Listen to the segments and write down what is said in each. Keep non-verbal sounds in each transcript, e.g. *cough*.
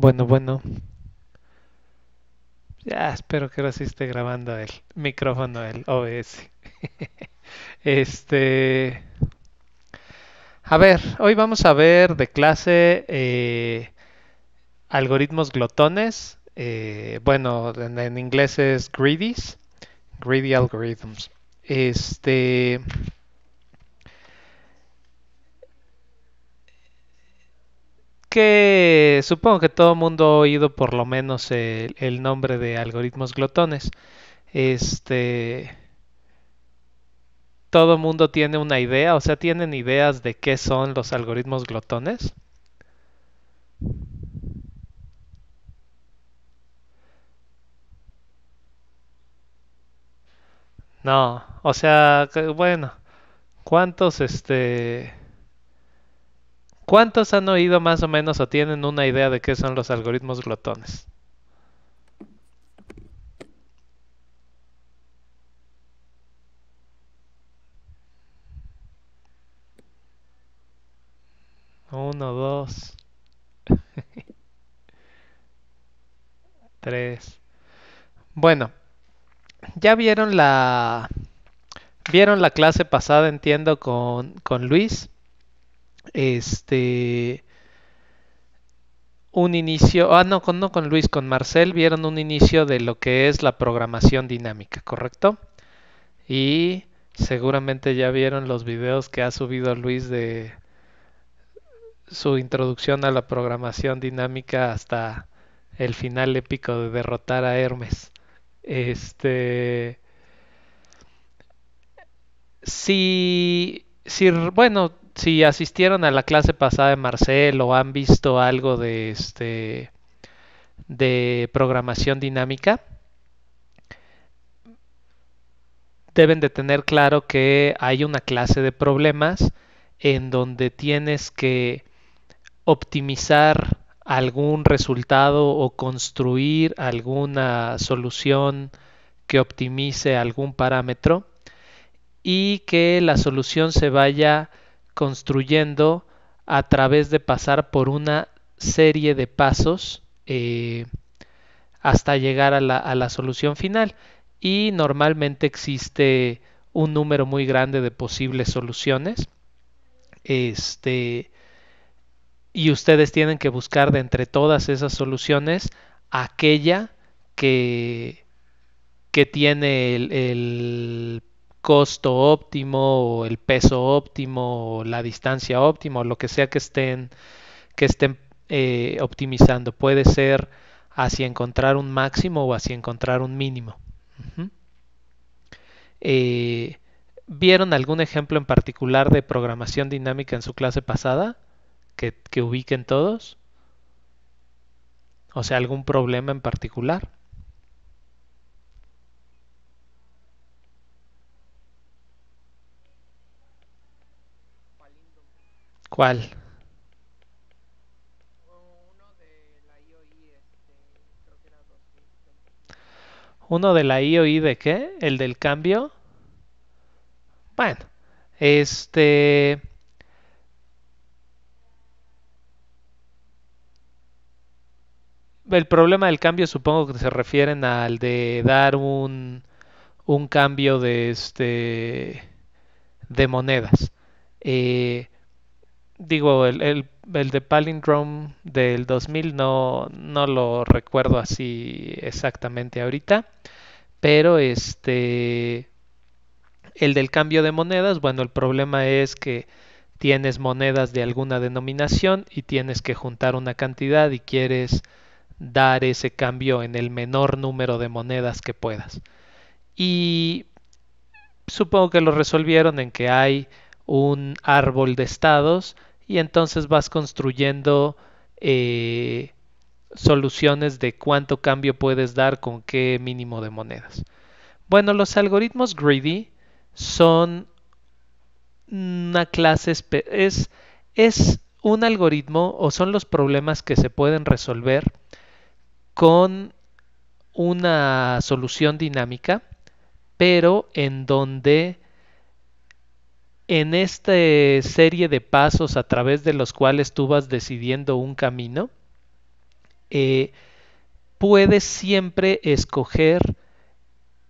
Bueno, bueno. Ya espero que ahora sí esté grabando el micrófono el OBS. *laughs* este. A ver, hoy vamos a ver de clase eh, algoritmos glotones. Eh, bueno, en, inglés es greedies. Greedy algorithms. Este. que supongo que todo el mundo ha oído por lo menos el, nombre de algoritmos glotones. Este. Todo mundo tiene una idea, o sea, tienen ideas de qué son los algoritmos glotones. No, o sea, bueno, ¿cuántos este ¿Cuántos han oído más o menos o tienen una idea de qué son los algoritmos glotones? Uno, dos, *laughs* tres. Bueno, ya vieron la vieron la clase pasada, entiendo, con, con Luis este un inicio, ah no, con, no con Luis, con Marcel vieron un inicio de lo que es la programación dinámica, ¿correcto? Y seguramente ya vieron los videos que ha subido Luis de su introducción a la programación dinámica hasta el final épico de derrotar a Hermes. Este si si bueno, si asistieron a la clase pasada de Marcel o han visto algo de este de programación dinámica, deben de tener claro que hay una clase de problemas en donde tienes que optimizar algún resultado o construir alguna solución que optimice algún parámetro y que la solución se vaya construyendo a través de pasar por una serie de pasos eh, hasta llegar a la, solución final. Y normalmente existe un número muy grande de posibles soluciones. Este, y ustedes tienen que buscar de entre todas esas soluciones aquella que, que tiene el, el, costo óptimo o el peso óptimo o la distancia óptima o lo que sea que estén, que estén eh, optimizando. Puede ser así encontrar un máximo o así encontrar un mínimo. Eh, ¿Vieron algún ejemplo en particular de programación dinámica en su clase pasada que ubiquen todos? O sea, algún problema en particular. ¿Cuál? uno de la IOI de qué? ¿El del cambio? Bueno, este... El problema del cambio supongo que se refieren al de dar un, un cambio de, este, de monedas. Eh, digo, el, de Palindrome del 2000 no, no lo recuerdo así exactamente ahorita, pero este, el del cambio de monedas, bueno, el problema es que tienes monedas de alguna denominación y tienes que juntar una cantidad y quieres dar ese cambio en el menor número de monedas que puedas. Y supongo que lo resolvieron en que hay un árbol de estados y entonces vas construyendo eh, soluciones de cuánto cambio puedes dar con qué mínimo de monedas. Bueno, los algoritmos greedy son una clase, es, es un algoritmo o son los problemas que se pueden resolver con una solución dinámica, pero en donde en esta eh, serie de pasos a través de los cuales tú vas decidiendo un camino, eh, puedes siempre escoger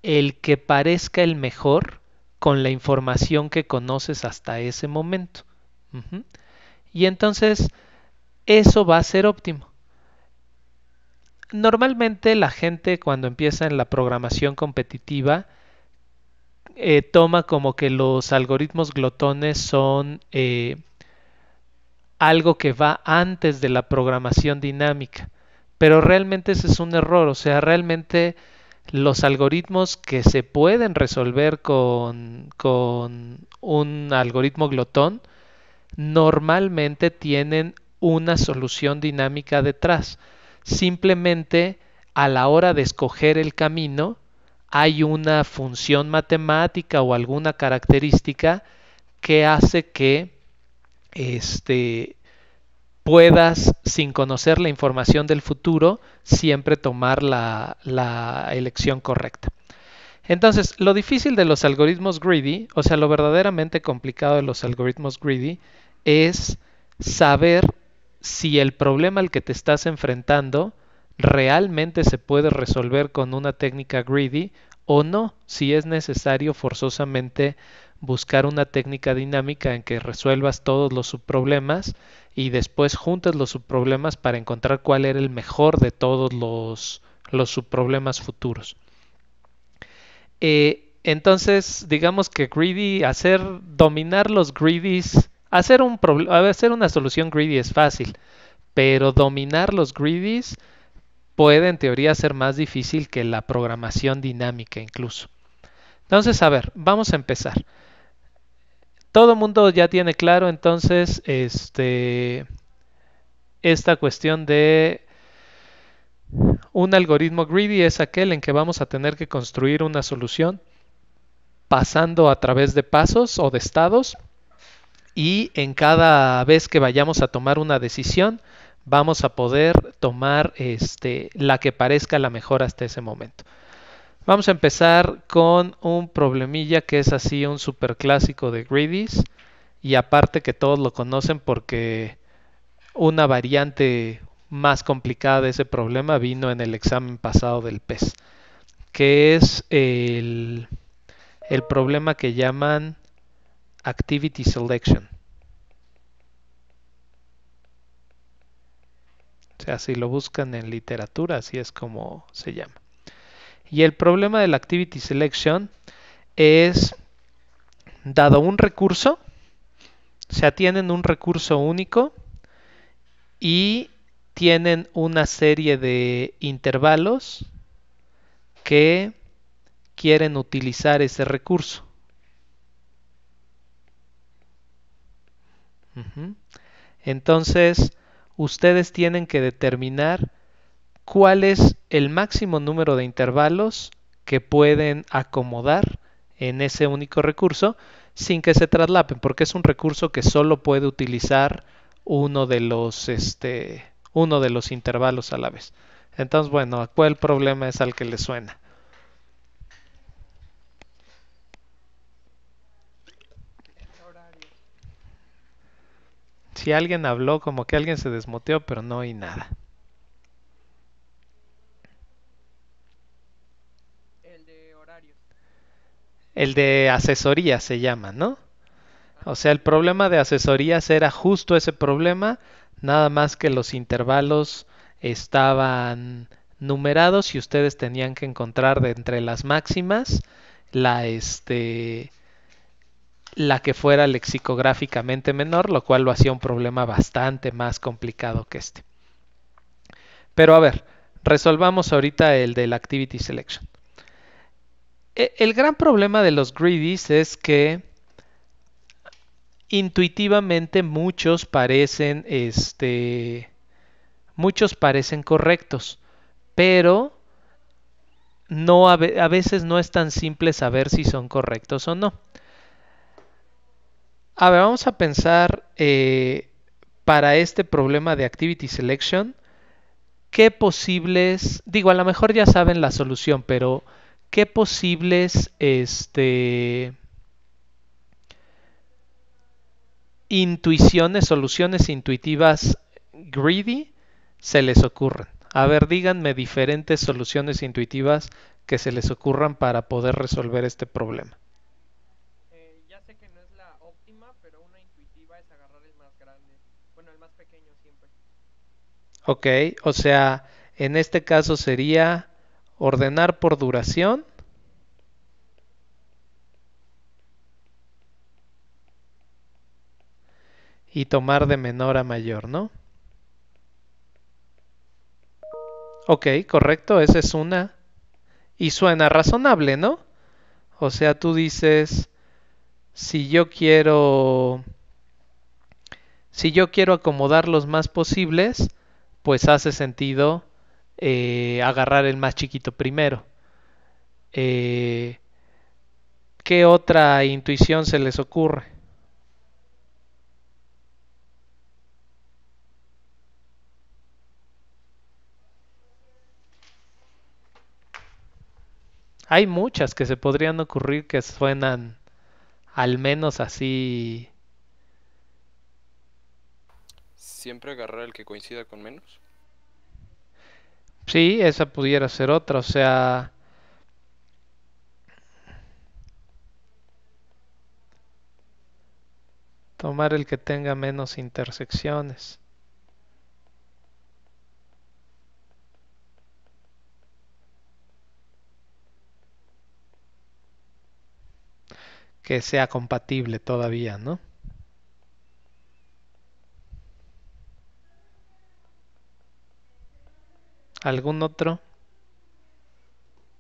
el que parezca el mejor con la información que conoces hasta ese momento. Y entonces, eso va a ser óptimo. Normalmente la gente cuando empieza en la programación competitiva, eh, toma como que los algoritmos glotones son eh, algo que va antes de la programación dinámica. Pero realmente ese es un error, o sea, realmente los algoritmos que se pueden resolver con un algoritmo glotón normalmente tienen una solución dinámica detrás. Simplemente a la hora de escoger el camino, hay una función matemática o alguna característica que hace que este, puedas, sin conocer la información del futuro, siempre tomar la elección correcta. Entonces, lo difícil de los algoritmos greedy, o sea, lo verdaderamente complicado de los algoritmos greedy, es saber si el problema al que te estás enfrentando realmente se puede resolver con una técnica greedy o no, si es necesario forzosamente buscar una técnica dinámica en que resuelvas todos los subproblemas y después juntas los subproblemas para encontrar cuál era el mejor de todos los, subproblemas futuros. Eh, entonces, digamos que greedy, hacer, dominar los greedies, hacer, un hacer una solución greedy es fácil, pero dominar los greedies puede en teoría ser más difícil que la programación dinámica incluso. Entonces, a ver, vamos a empezar. Todo el mundo ya tiene claro entonces este, esta cuestión de un algoritmo greedy es aquel en que vamos a tener que construir una solución pasando a través de pasos o de estados y en cada vez que vayamos a tomar una decisión vamos a poder tomar este, la que parezca la mejor hasta ese momento. Vamos a empezar con un problemilla que es así un super clásico de Greedy's y aparte que todos lo conocen porque una variante más complicada de ese problema vino en el examen pasado del PES, que es el problema que llaman Activity Selection. O sea, si lo buscan en literatura, así es como se llama. Y el problema de la Activity Selection es, dado un recurso, se tienen un recurso único y tienen una serie de intervalos que quieren utilizar ese recurso. Entonces, ustedes tienen que determinar cuál es el máximo número de intervalos que pueden acomodar en ese único recurso sin que se traslapen, porque es un recurso que solo puede utilizar uno de los, este, uno de los intervalos a la vez. Entonces, bueno, ¿cuál problema es al que le suena? Si alguien habló, como que alguien se desmoteó, pero no hay nada. El de horario. El de asesoría se llama, ¿no? O sea, el problema de asesorías era justo ese problema, nada más que los intervalos estaban numerados y ustedes tenían que encontrar de entre las máximas la este la que fuera lexicográficamente menor, lo cual lo hacía un problema bastante más complicado que este. Pero a ver, resolvamos ahorita el del Activity Selection. E, el gran problema de los greedies es que intuitivamente muchos parecen este muchos parecen correctos, pero no a veces no es tan simple saber si son correctos o no. A ver, vamos a pensar eh, para este problema de Activity Selection, ¿qué posibles, digo, a lo mejor ya saben la solución, pero ¿qué posibles este, intuiciones, soluciones intuitivas greedy se les ocurren? A ver, díganme diferentes soluciones intuitivas que se les ocurran para poder resolver este problema. Ok, o sea, en este caso sería ordenar por duración. Y tomar de menor a mayor, ¿no? Ok, correcto, esa es una. Y suena razonable, ¿no? O sea, tú dices, si yo quiero... Si yo quiero acomodar los más posibles, pues hace sentido eh, agarrar el más chiquito primero. Eh, ¿Qué otra intuición se les ocurre? Hay muchas que se podrían ocurrir que suenan al menos así siempre agarrar el que coincida con menos. Sí, esa pudiera ser otra, o sea... Tomar el que tenga menos intersecciones. Que sea compatible todavía, ¿no? ¿Algún otro?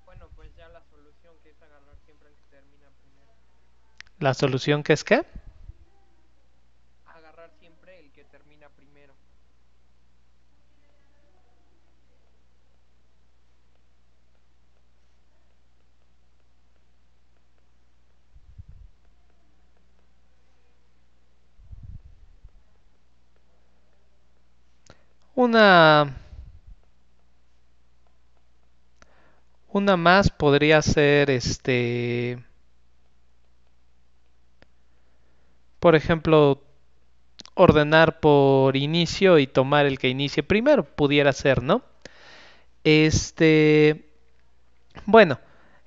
Bueno, pues ya la solución que es agarrar siempre el que termina primero. ¿La solución que es qué? Agarrar siempre el que termina primero. Una Una más podría ser este. Por ejemplo, ordenar por inicio y tomar el que inicie primero. Pudiera ser, ¿no? Este. Bueno,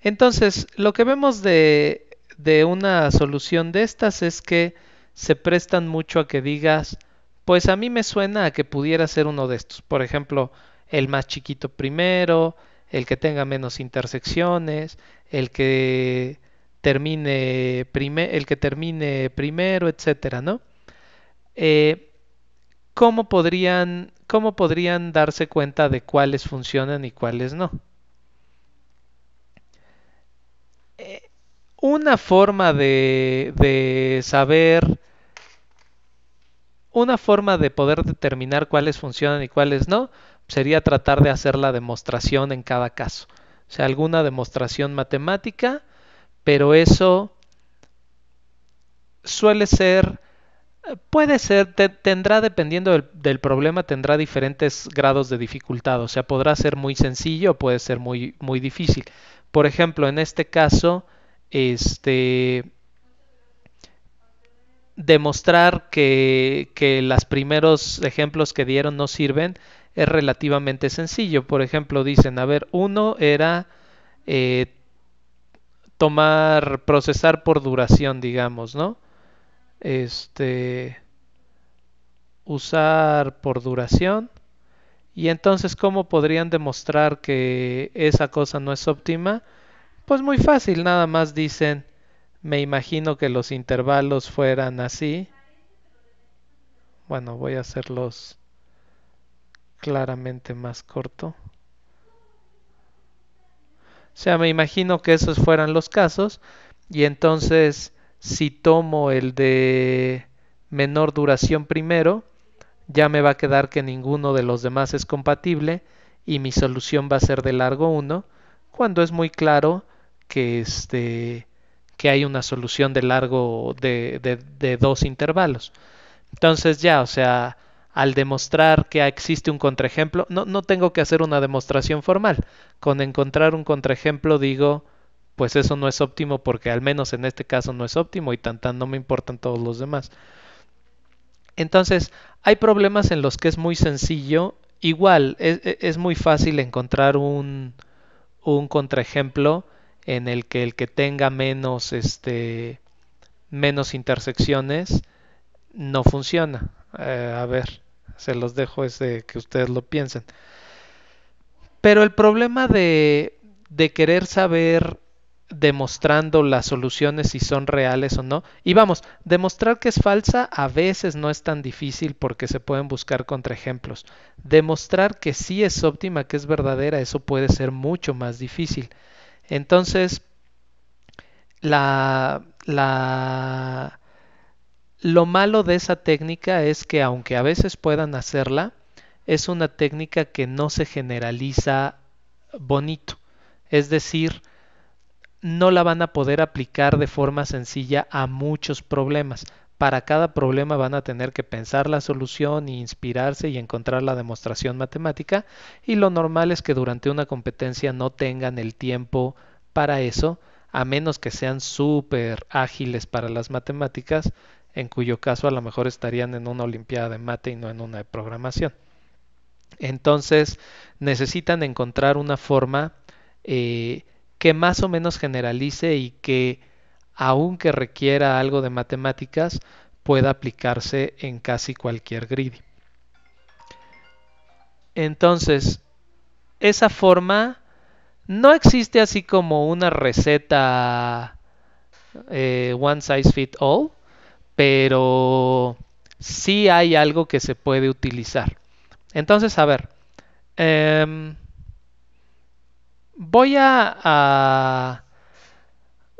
entonces lo que vemos de, de una solución de estas es que se prestan mucho a que digas, pues a mí me suena a que pudiera ser uno de estos. Por ejemplo, el más chiquito primero, el que tenga menos intersecciones, el que termine, el que termine primero, etcétera, ¿no? Eh, ¿cómo, podrían, darse cuenta de cuáles funcionan y cuáles no? Eh, una forma de saber, una forma de poder determinar cuáles funcionan y cuáles no, sería tratar de hacer la demostración en cada caso. O sea, alguna demostración matemática, pero eso suele ser, puede ser, tendrá, dependiendo del, problema, tendrá diferentes grados de dificultad. O sea, podrá ser muy sencillo o puede ser muy, muy difícil. Por ejemplo, en este caso, este demostrar que, que los primeros ejemplos que dieron no sirven es relativamente sencillo. Por ejemplo, dicen, a ver, uno era eh, tomar, procesar por duración, digamos, ¿no? Este, usar por duración. Y entonces, ¿cómo podrían demostrar que esa cosa no es óptima? Pues muy fácil, nada más dicen, me imagino que los intervalos fueran así. Bueno, voy a hacerlos claramente más corto. O sea, me imagino que esos fueran los casos y entonces si tomo el de menor duración primero, ya me va a quedar que ninguno de los demás es compatible y mi solución va a ser de largo 1, cuando es muy claro que este que hay una solución de largo de, de, dos intervalos. Entonces ya, o sea, al demostrar que existe un contraejemplo, no, no tengo que hacer una demostración formal. Con encontrar un contraejemplo digo, pues eso no es óptimo porque al menos en este caso no es óptimo y tan tan no me importan todos los demás. Entonces, hay problemas en los que es muy sencillo, igual e, e, es, muy fácil encontrar un, un contraejemplo en el que el que tenga menos, este, menos intersecciones no funciona. Eh, a ver, se los dejo ese que ustedes lo piensen. Pero el problema de, de querer saber demostrando las soluciones si son reales o no. Y vamos, demostrar que es falsa a veces no es tan difícil porque se pueden buscar contraejemplos. Demostrar que sí es óptima, que es verdadera, eso puede ser mucho más difícil. Entonces, la, la lo malo de esa técnica es que aunque a veces puedan hacerla, es una técnica que no se generaliza bonito. Es decir, no la van a poder aplicar de forma sencilla a muchos problemas. Para cada problema van a tener que pensar la solución e inspirarse y encontrar la demostración matemática y lo normal es que durante una competencia no tengan el tiempo para eso, a menos que sean súper ágiles para las matemáticas, en cuyo caso a lo mejor estarían en una Olimpiada de Mate y no en una de programación. Entonces necesitan encontrar una forma eh, que más o menos generalice y que, aunque requiera algo de matemáticas, pueda aplicarse en casi cualquier grid. Entonces, esa forma no existe así como una receta eh, one size fit all, pero sí hay algo que se puede utilizar. Entonces, a ver, em, voy a,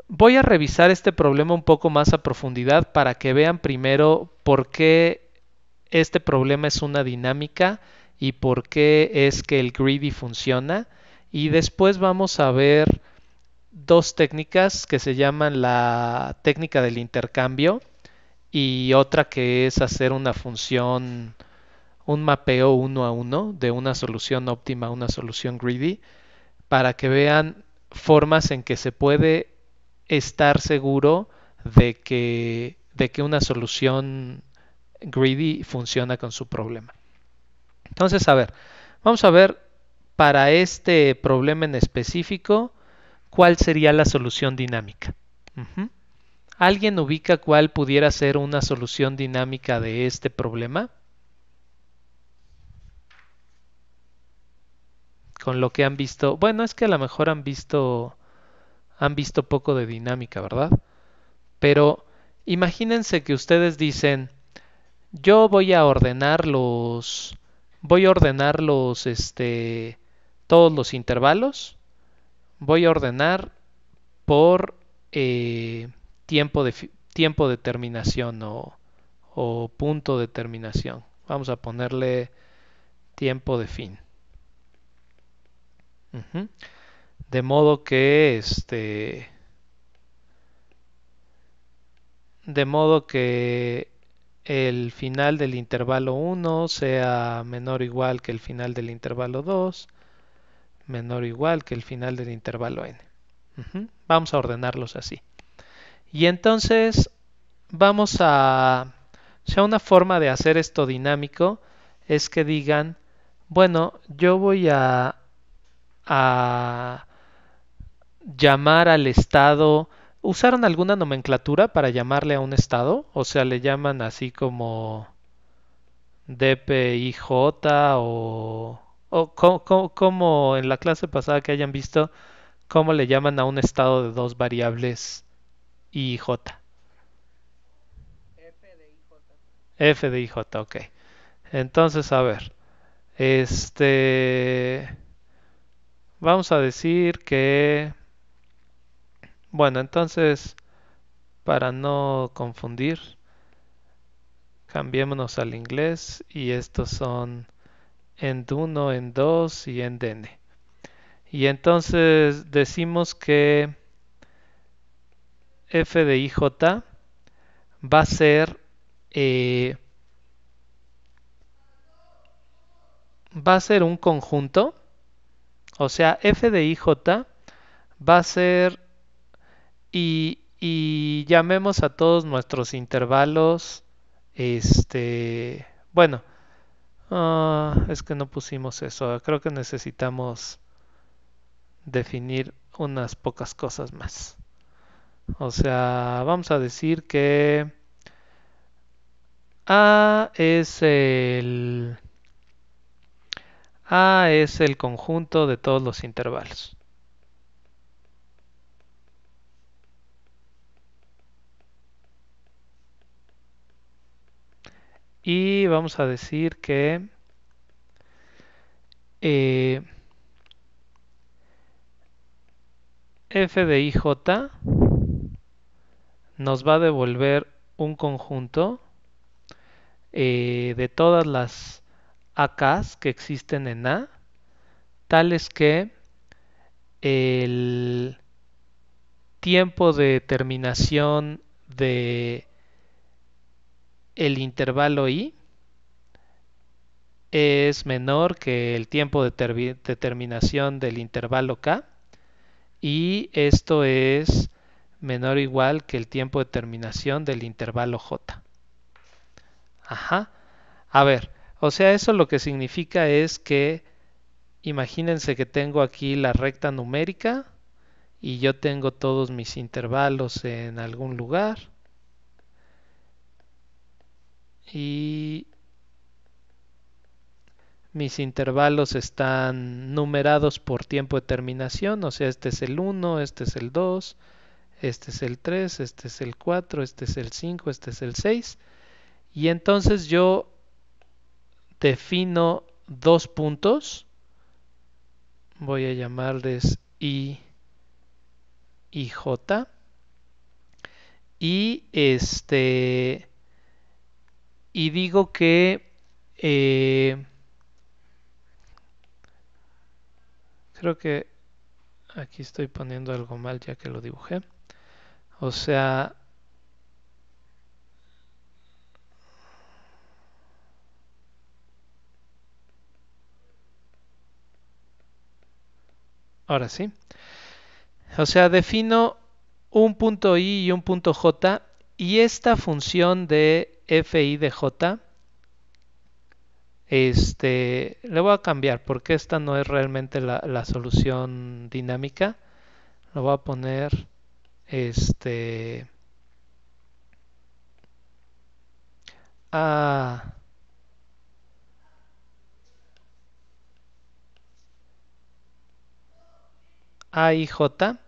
voy a revisar este problema un poco más a profundidad para que vean primero por qué este problema es una dinámica y por qué es que el greedy funciona. Y después vamos a ver dos técnicas que se llaman la técnica del intercambio y otra que es hacer una función, un mapeo uno a uno de una solución óptima a una solución greedy para que vean formas en que se puede estar seguro de que, de que una solución greedy funciona con su problema. Entonces, a ver, vamos a ver para este problema en específico cuál sería la solución dinámica. ¿Alguien ubica cuál pudiera ser una solución dinámica de este problema? Con lo que han visto, bueno, es que a lo mejor han visto han visto poco de dinámica, ¿verdad? Pero imagínense que ustedes dicen, "Yo voy a ordenar los voy a ordenar los este todos los intervalos. Voy a ordenar por eh, tiempo de, tiempo de terminación o, punto de terminación. Vamos a ponerle tiempo de fin. De modo que este. De modo que el final del intervalo 1 sea menor o igual que el final del intervalo 2, menor o igual que el final del intervalo n. Vamos a ordenarlos así. Y entonces vamos a... sea, una forma de hacer esto dinámico es que digan, bueno, yo voy a, llamar al estado... ¿Usaron alguna nomenclatura para llamarle a un estado? O sea, le llaman así como DPIJ o... o como, como en la clase pasada que hayan visto, cómo le llaman a un estado de dos variables F de IJ. F de IJ, ok. Entonces, a ver. Este. Vamos a decir que. Bueno, entonces, para no confundir, cambiémonos al inglés y estos son end 1, end 2 y en n. Y entonces decimos que f de ij va a ser eh, va a ser un conjunto o sea f de ij va a ser y, llamemos a todos nuestros intervalos este bueno ah, es que no pusimos eso creo que necesitamos definir unas pocas cosas más o sea, vamos a decir que A es el A es el conjunto de todos los intervalos. Y vamos a decir que eh, f de i, j nos va a devolver un conjunto eh, de todas las AKs que existen en A, tales que el tiempo de terminación de el intervalo i es menor que el tiempo de, de terminación del intervalo k y esto es menor o igual que el tiempo de terminación del intervalo J. Ajá. A ver, o sea, eso lo que significa es que imagínense que tengo aquí la recta numérica y yo tengo todos mis intervalos en algún lugar. Y mis intervalos están numerados por tiempo de terminación, o sea, este es el 1, este es el 2, este es el 3, este es el 4, este es el 5, este es el 6. Y entonces yo defino dos puntos. Voy a llamarles I y J. Y este. Y digo que. Eh, creo que aquí estoy poniendo algo mal ya que lo dibujé. O sea, ahora sí. O sea, defino un punto i y un punto j y esta función de fi de j este, le voy a cambiar porque esta no es realmente la, la solución dinámica. Lo voy a poner este a j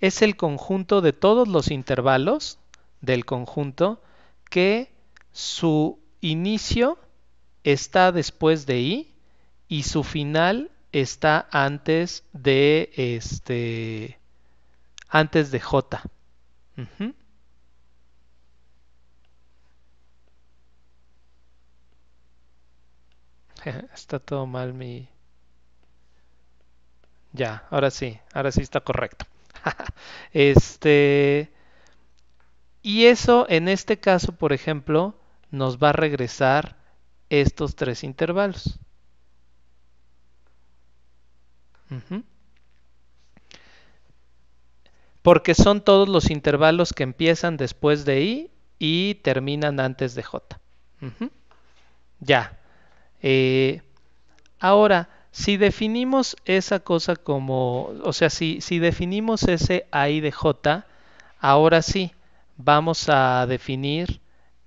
es el conjunto de todos los intervalos del conjunto que su inicio está después de i y su final está antes de este antes de J. *laughs* está todo mal mi... Ya, ahora sí, ahora sí está correcto. *laughs* este... Y eso en este caso, por ejemplo, nos va a regresar estos tres intervalos porque son todos los intervalos que empiezan después de i y terminan antes de j. Ya. Eh, ahora, si definimos esa cosa como, o sea, si, definimos ese i de j, ahora sí, vamos a definir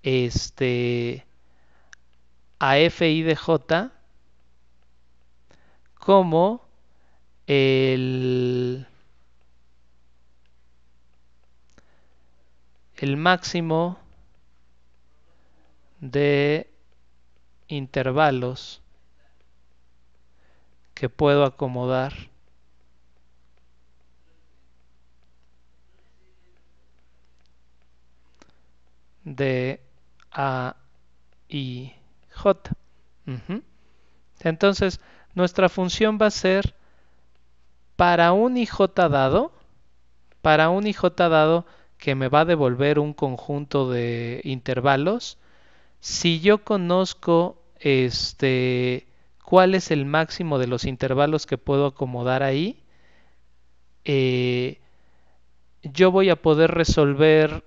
este a f i de j como el el máximo de intervalos que puedo acomodar de A y J. Entonces, nuestra función va a ser para un IJ dado, para un j dado, que me va a devolver un conjunto de intervalos, si yo conozco este cuál es el máximo de los intervalos que puedo acomodar ahí, eh, yo voy a poder resolver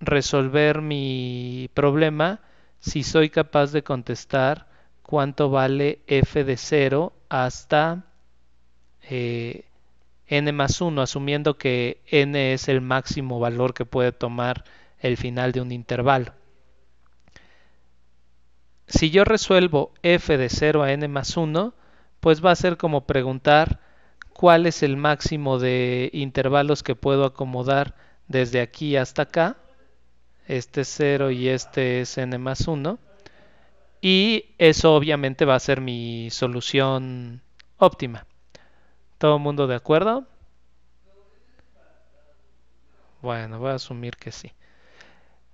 resolver mi problema si soy capaz de contestar cuánto vale f de 0 hasta eh, n más 1, asumiendo que n es el máximo valor que puede tomar el final de un intervalo. Si yo resuelvo f de 0 a n más 1, pues va a ser como preguntar cuál es el máximo de intervalos que puedo acomodar desde aquí hasta acá. Este es 0 y este es n más 1. Y eso obviamente va a ser mi solución óptima. ¿Todo el mundo de acuerdo? Bueno, voy a asumir que sí.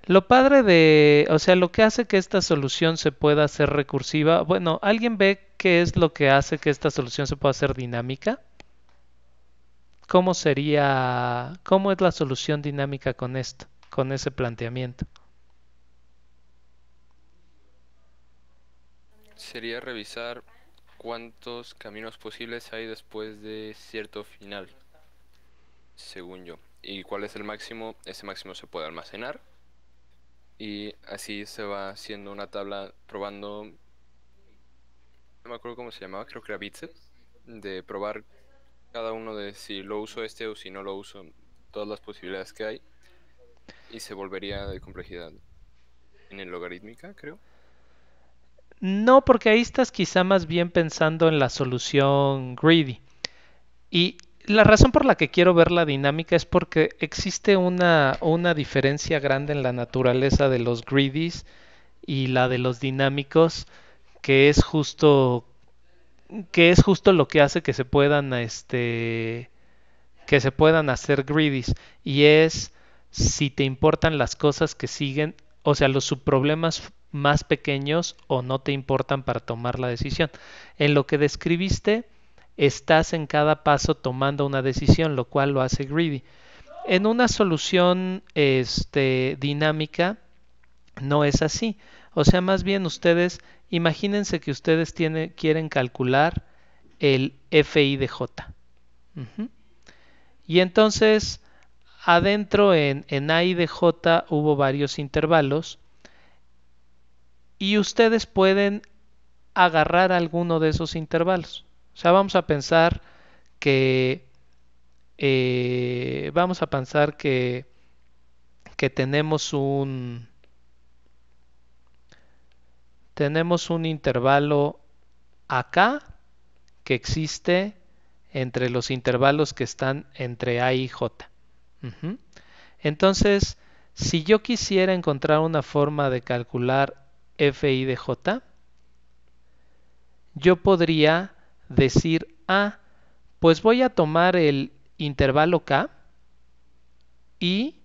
Lo padre de, o sea, lo que hace que esta solución se pueda hacer recursiva, bueno, ¿alguien ve qué es lo que hace que esta solución se pueda hacer dinámica? ¿Cómo sería, cómo es la solución dinámica con esto, con ese planteamiento? Sería revisar cuántos caminos posibles hay después de cierto final, según yo. ¿Y cuál es el máximo? Ese máximo se puede almacenar. Y así se va haciendo una tabla probando... No me acuerdo cómo se llamaba, creo que era Bitset. De probar cada uno de si lo uso este o si no lo uso. Todas las posibilidades que hay. Y se volvería de complejidad en el logarítmica, creo. No, porque ahí estás quizá más bien pensando en la solución greedy. Y la razón por la que quiero ver la dinámica es porque existe una, una diferencia grande en la naturaleza de los greedies y la de los dinámicos, que es justo que es justo lo que hace que se puedan este que se puedan hacer greedies y es si te importan las cosas que siguen, o sea, los subproblemas más pequeños o no te importan para tomar la decisión. En lo que describiste, estás en cada paso tomando una decisión, lo cual lo hace greedy. En una solución este, dinámica no es así. O sea, más bien ustedes, imagínense que ustedes quieren calcular el FI de J. Y entonces, adentro en, en A y de J hubo varios intervalos y ustedes pueden agarrar alguno de esos intervalos. O sea, vamos a pensar que eh, vamos a pensar que, que tenemos un tenemos un intervalo acá que existe entre los intervalos que están entre A y J. Entonces, si yo quisiera encontrar una forma de calcular de j Yo podría decir, ah, pues voy a tomar el intervalo K y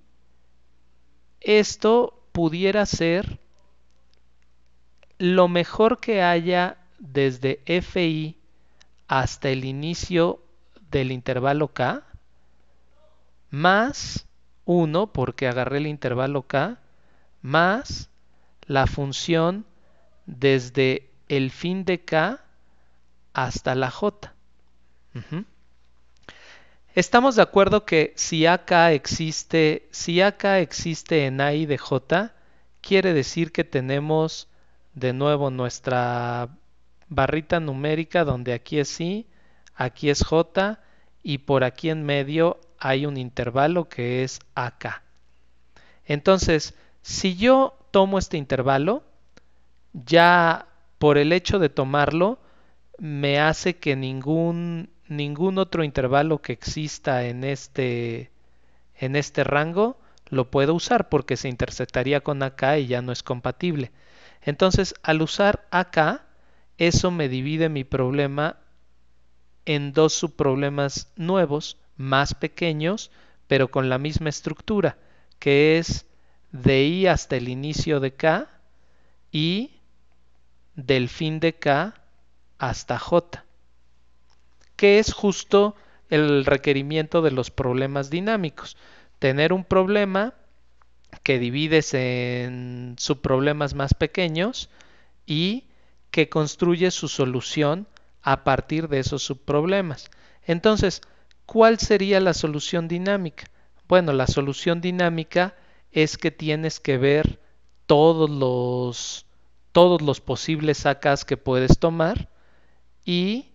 esto pudiera ser lo mejor que haya desde FI hasta el inicio del intervalo K más 1 porque agarré el intervalo K más la función desde el fin de k hasta la j. Estamos de acuerdo que si acá existe, si acá existe en i de J, quiere decir que tenemos de nuevo nuestra barrita numérica donde aquí es I, aquí es J y por aquí en medio hay un intervalo que es acá. Entonces, si yo tomo este intervalo, ya por el hecho de tomarlo, me hace que ningún, ningún otro intervalo que exista en este, en este rango lo puedo usar porque se intersectaría con acá y ya no es compatible. Entonces, al usar acá, eso me divide mi problema en dos subproblemas nuevos, más pequeños, pero con la misma estructura, que es de i hasta el inicio de k y del fin de k hasta j, que es justo el requerimiento de los problemas dinámicos. Tener un problema que divides en subproblemas más pequeños y que construye su solución a partir de esos subproblemas. Entonces, ¿cuál sería la solución dinámica? Bueno, la solución dinámica es que tienes que ver todos los, todos los posibles sacas que puedes tomar y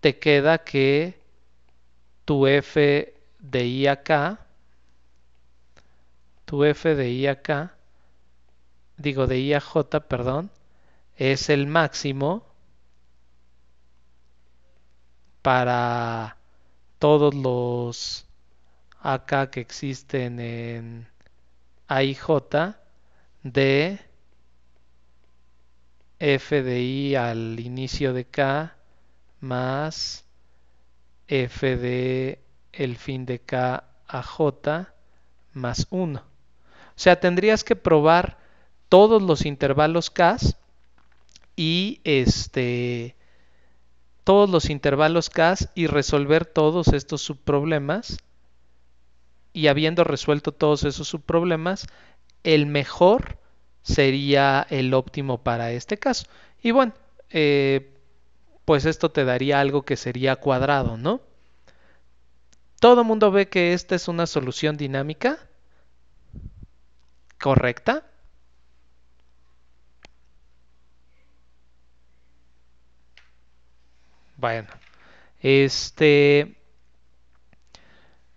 te queda que tu f de i acá, tu f de i acá, digo de i a j, perdón, es el máximo para todos los acá que existen en a j de f de i al inicio de k más f de el fin de k a j más 1. O sea, tendrías que probar todos los intervalos k y este todos los intervalos k y resolver todos estos subproblemas y habiendo resuelto todos esos subproblemas, el mejor sería el óptimo para este caso. Y bueno, eh, pues esto te daría algo que sería cuadrado, ¿no? Todo mundo ve que esta es una solución dinámica correcta. Bueno, este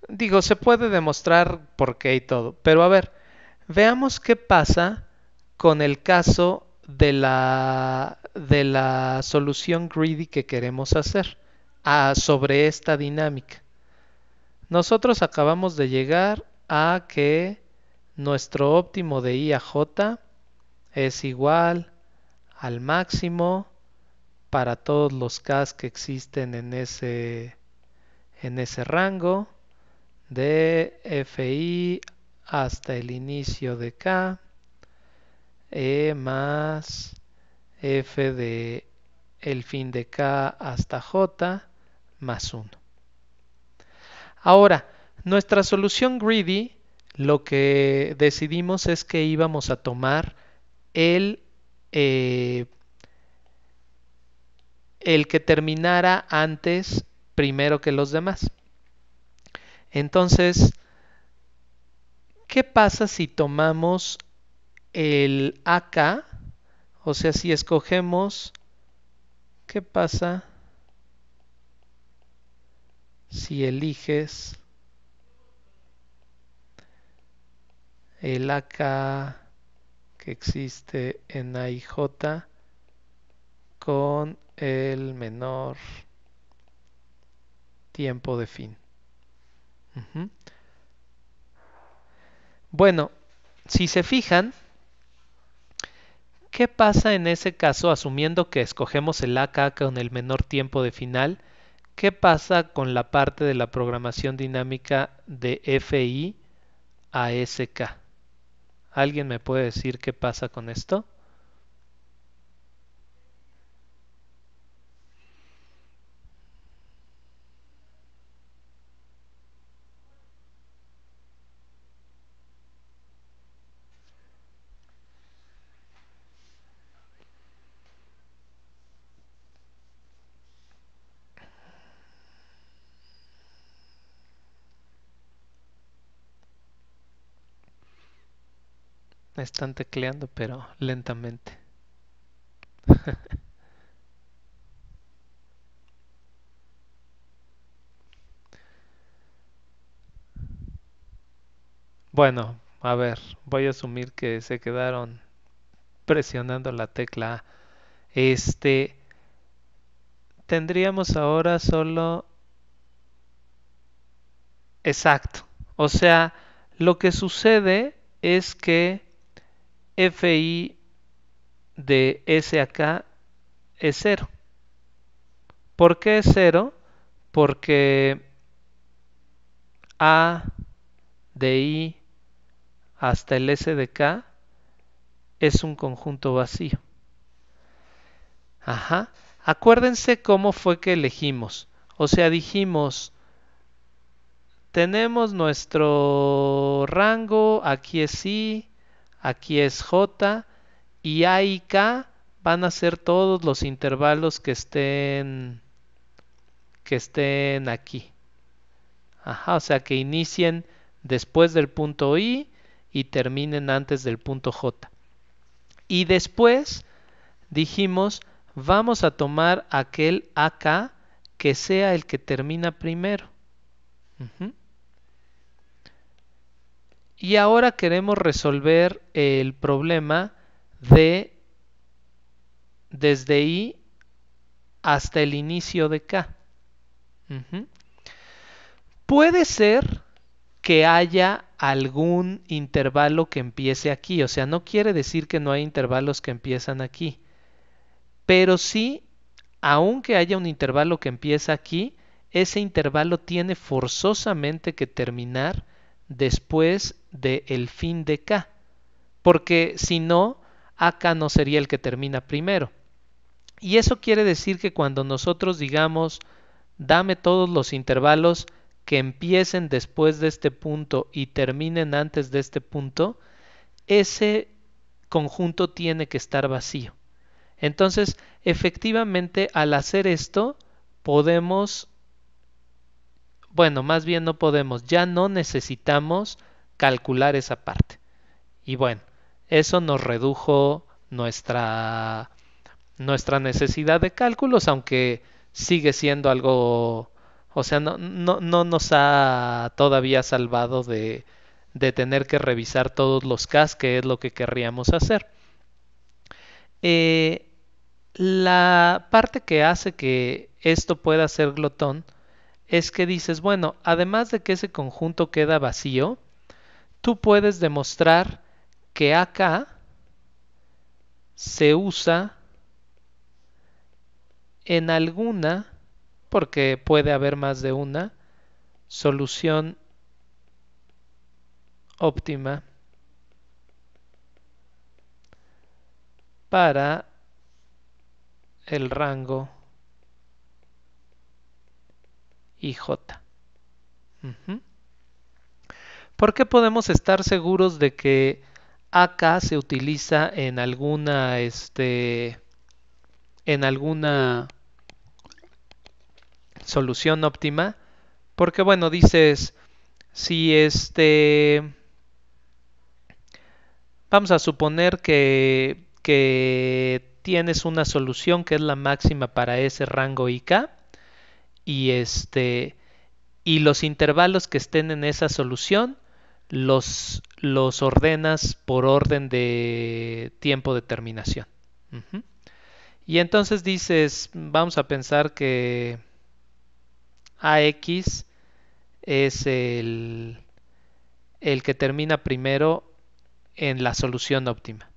digo, se puede demostrar por qué y todo, pero a ver, veamos qué pasa con el caso de la, solución greedy que queremos hacer sobre esta dinámica. Nosotros acabamos de llegar a que nuestro óptimo de I a J es igual al máximo para todos los Ks que existen en ese, en ese rango de FI hasta el inicio de K E más F de el fin de K hasta J más 1. Ahora, nuestra solución greedy lo que decidimos es que íbamos a tomar el, eh, el que terminara antes primero que los demás. Entonces, ¿qué pasa si tomamos el AK? O sea, si escogemos, ¿qué pasa si eliges el AK que existe en j con el menor tiempo de fin? Bueno, si se fijan, ¿qué pasa en ese caso asumiendo que escogemos el AK con el menor tiempo de final? ¿Qué pasa con la parte de la programación dinámica de FI a SK? ¿Alguien me puede decir qué pasa con esto? están tecleando, pero lentamente. *laughs* bueno, a ver, voy a asumir que se quedaron presionando la tecla Este tendríamos ahora solo exacto. O sea, lo que sucede es que FI de S acá es 0. ¿Por qué es 0? Porque A de I hasta el S de K es un conjunto vacío. Ajá. Acuérdense cómo fue que elegimos. O sea, dijimos, tenemos nuestro rango, aquí es I, aquí es J y A y K van a ser todos los intervalos que estén que estén aquí. Ajá, o sea que inicien después del punto I y terminen antes del punto J. Y después dijimos, vamos a tomar aquel AK que sea el que termina primero. Y ahora queremos resolver el problema de desde i hasta el inicio de k. Puede ser que haya algún intervalo que empiece aquí, o sea, no quiere decir que no hay intervalos que empiezan aquí, pero sí, aunque haya un intervalo que empieza aquí, ese intervalo tiene forzosamente que terminar después del el fin de K, porque si no, acá no sería el que termina primero. Y eso quiere decir que cuando nosotros digamos, dame todos los intervalos que empiecen después de este punto y terminen antes de este punto, ese conjunto tiene que estar vacío. Entonces, efectivamente, al hacer esto, podemos bueno, más bien no podemos, ya no necesitamos calcular esa parte. Y bueno, eso nos redujo nuestra, nuestra necesidad de cálculos, aunque sigue siendo algo, o sea, no, no, nos ha todavía salvado de, tener que revisar todos los CAS, que es lo que querríamos hacer. Eh, la parte que hace que esto pueda ser glotón es que dices, bueno, además de que ese conjunto queda vacío, tú puedes demostrar que acá se usa en alguna, porque puede haber más de una, solución óptima para el rango ¿Por qué podemos estar seguros de que AK se utiliza en alguna este en alguna solución óptima? Porque bueno, dices si este vamos a suponer que que tienes una solución que es la máxima para ese rango IK y este y los intervalos que estén en esa solución los, los ordenas por orden de tiempo de terminación. Y entonces dices, vamos a pensar que AX es el, el que termina primero en la solución óptima.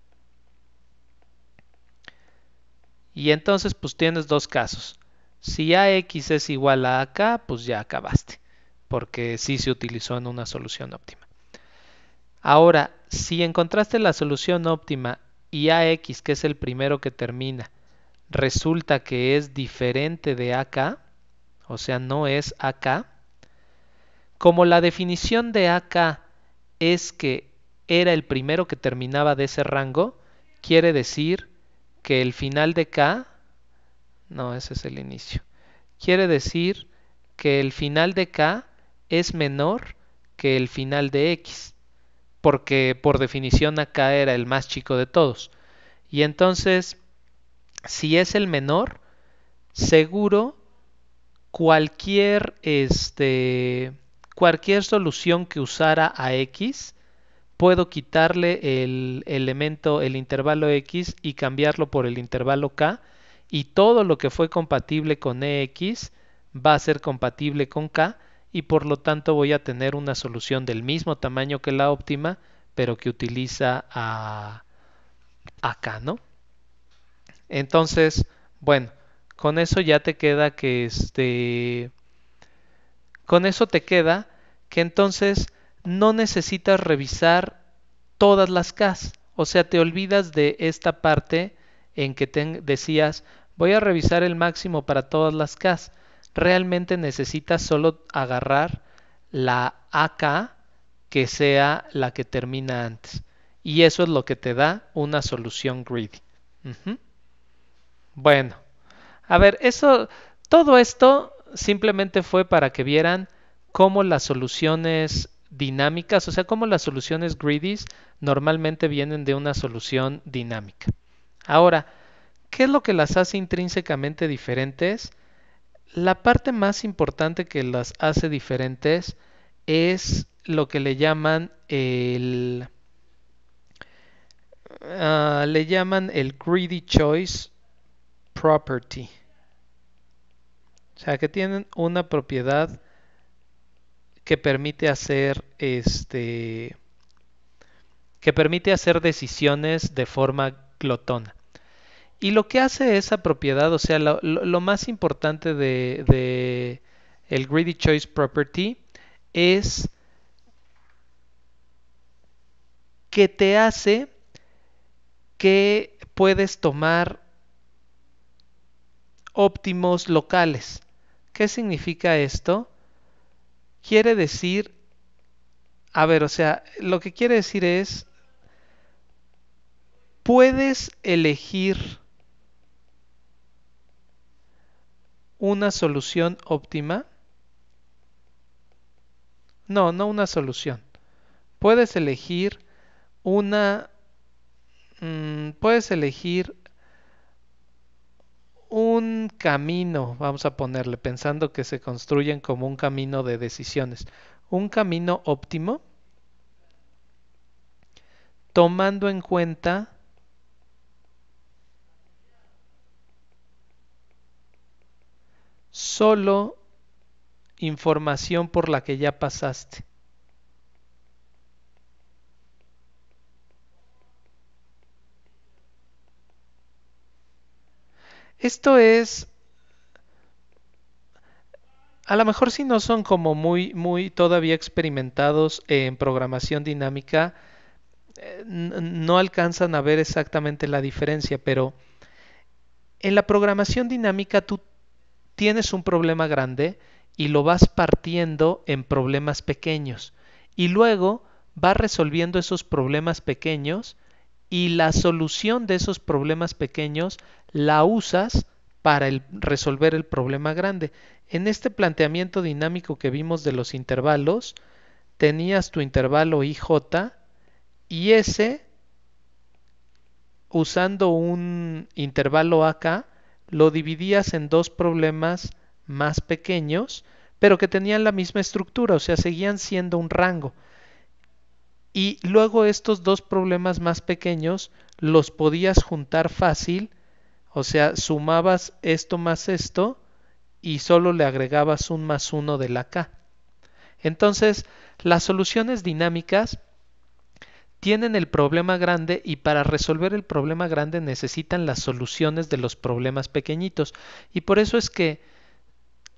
Y entonces pues tienes dos casos. Si AX es igual a AK, pues ya acabaste, porque sí se utilizó en una solución óptima. Ahora, si encontraste la solución óptima y AX, que es el primero que termina, resulta que es diferente de AK, o sea, no es AK, como la definición de AK es que era el primero que terminaba de ese rango, quiere decir que el final de K no, ese es el inicio. Quiere decir que el final de K es menor que el final de X, porque por definición acá era el más chico de todos. Y entonces, si es el menor, seguro cualquier, este, cualquier solución que usara a X, puedo quitarle el elemento, el intervalo X y cambiarlo por el intervalo K y todo lo que fue compatible con EX va a ser compatible con K y por lo tanto voy a tener una solución del mismo tamaño que la óptima pero que utiliza a, a K, ¿no? Entonces, bueno, con eso ya te queda que este... Con eso te queda que entonces no necesitas revisar todas las Ks, o sea, te olvidas de esta parte en que te decías, voy a revisar el máximo para todas las Ks. Realmente necesitas solo agarrar la AK que sea la que termina antes. Y eso es lo que te da una solución greedy. Bueno, a ver, eso, todo esto simplemente fue para que vieran cómo las soluciones dinámicas, o sea, cómo las soluciones greedy normalmente vienen de una solución dinámica. Ahora, ¿qué es lo que las hace intrínsecamente diferentes? La parte más importante que las hace diferentes es lo que le llaman el... Ah, le llaman el greedy choice property. O sea, que tienen una propiedad que permite hacer este que permite hacer decisiones de forma glotona. Y lo que hace esa propiedad, o sea, lo, más importante de, de, el greedy choice property es que te hace que puedes tomar óptimos locales. ¿Qué significa esto? Quiere decir, a ver, o sea, lo que quiere decir es, puedes elegir una solución óptima? No, no una solución. Puedes elegir una... Mm, puedes elegir un camino, vamos a ponerle, pensando que se construyen como un camino de decisiones. Un camino óptimo tomando en cuenta solo información por la que ya pasaste. Esto es, a lo mejor si no son como muy, muy todavía experimentados en programación dinámica, eh, no alcanzan a ver exactamente la diferencia, pero en la programación dinámica tú tienes un problema grande y lo vas partiendo en problemas pequeños y luego vas resolviendo esos problemas pequeños y la solución de esos problemas pequeños la usas para resolver el problema grande. En este planteamiento dinámico que vimos de los intervalos, tenías tu intervalo IJ y ese usando un intervalo acá lo dividías en dos problemas más pequeños, pero que tenían la misma estructura, o sea, seguían siendo un rango. Y luego estos dos problemas más pequeños los podías juntar fácil, o sea, sumabas esto más esto y solo le agregabas un más uno de la K. Entonces, las soluciones dinámicas tienen el problema grande y para resolver el problema grande necesitan las soluciones de los problemas pequeñitos. Y por eso es que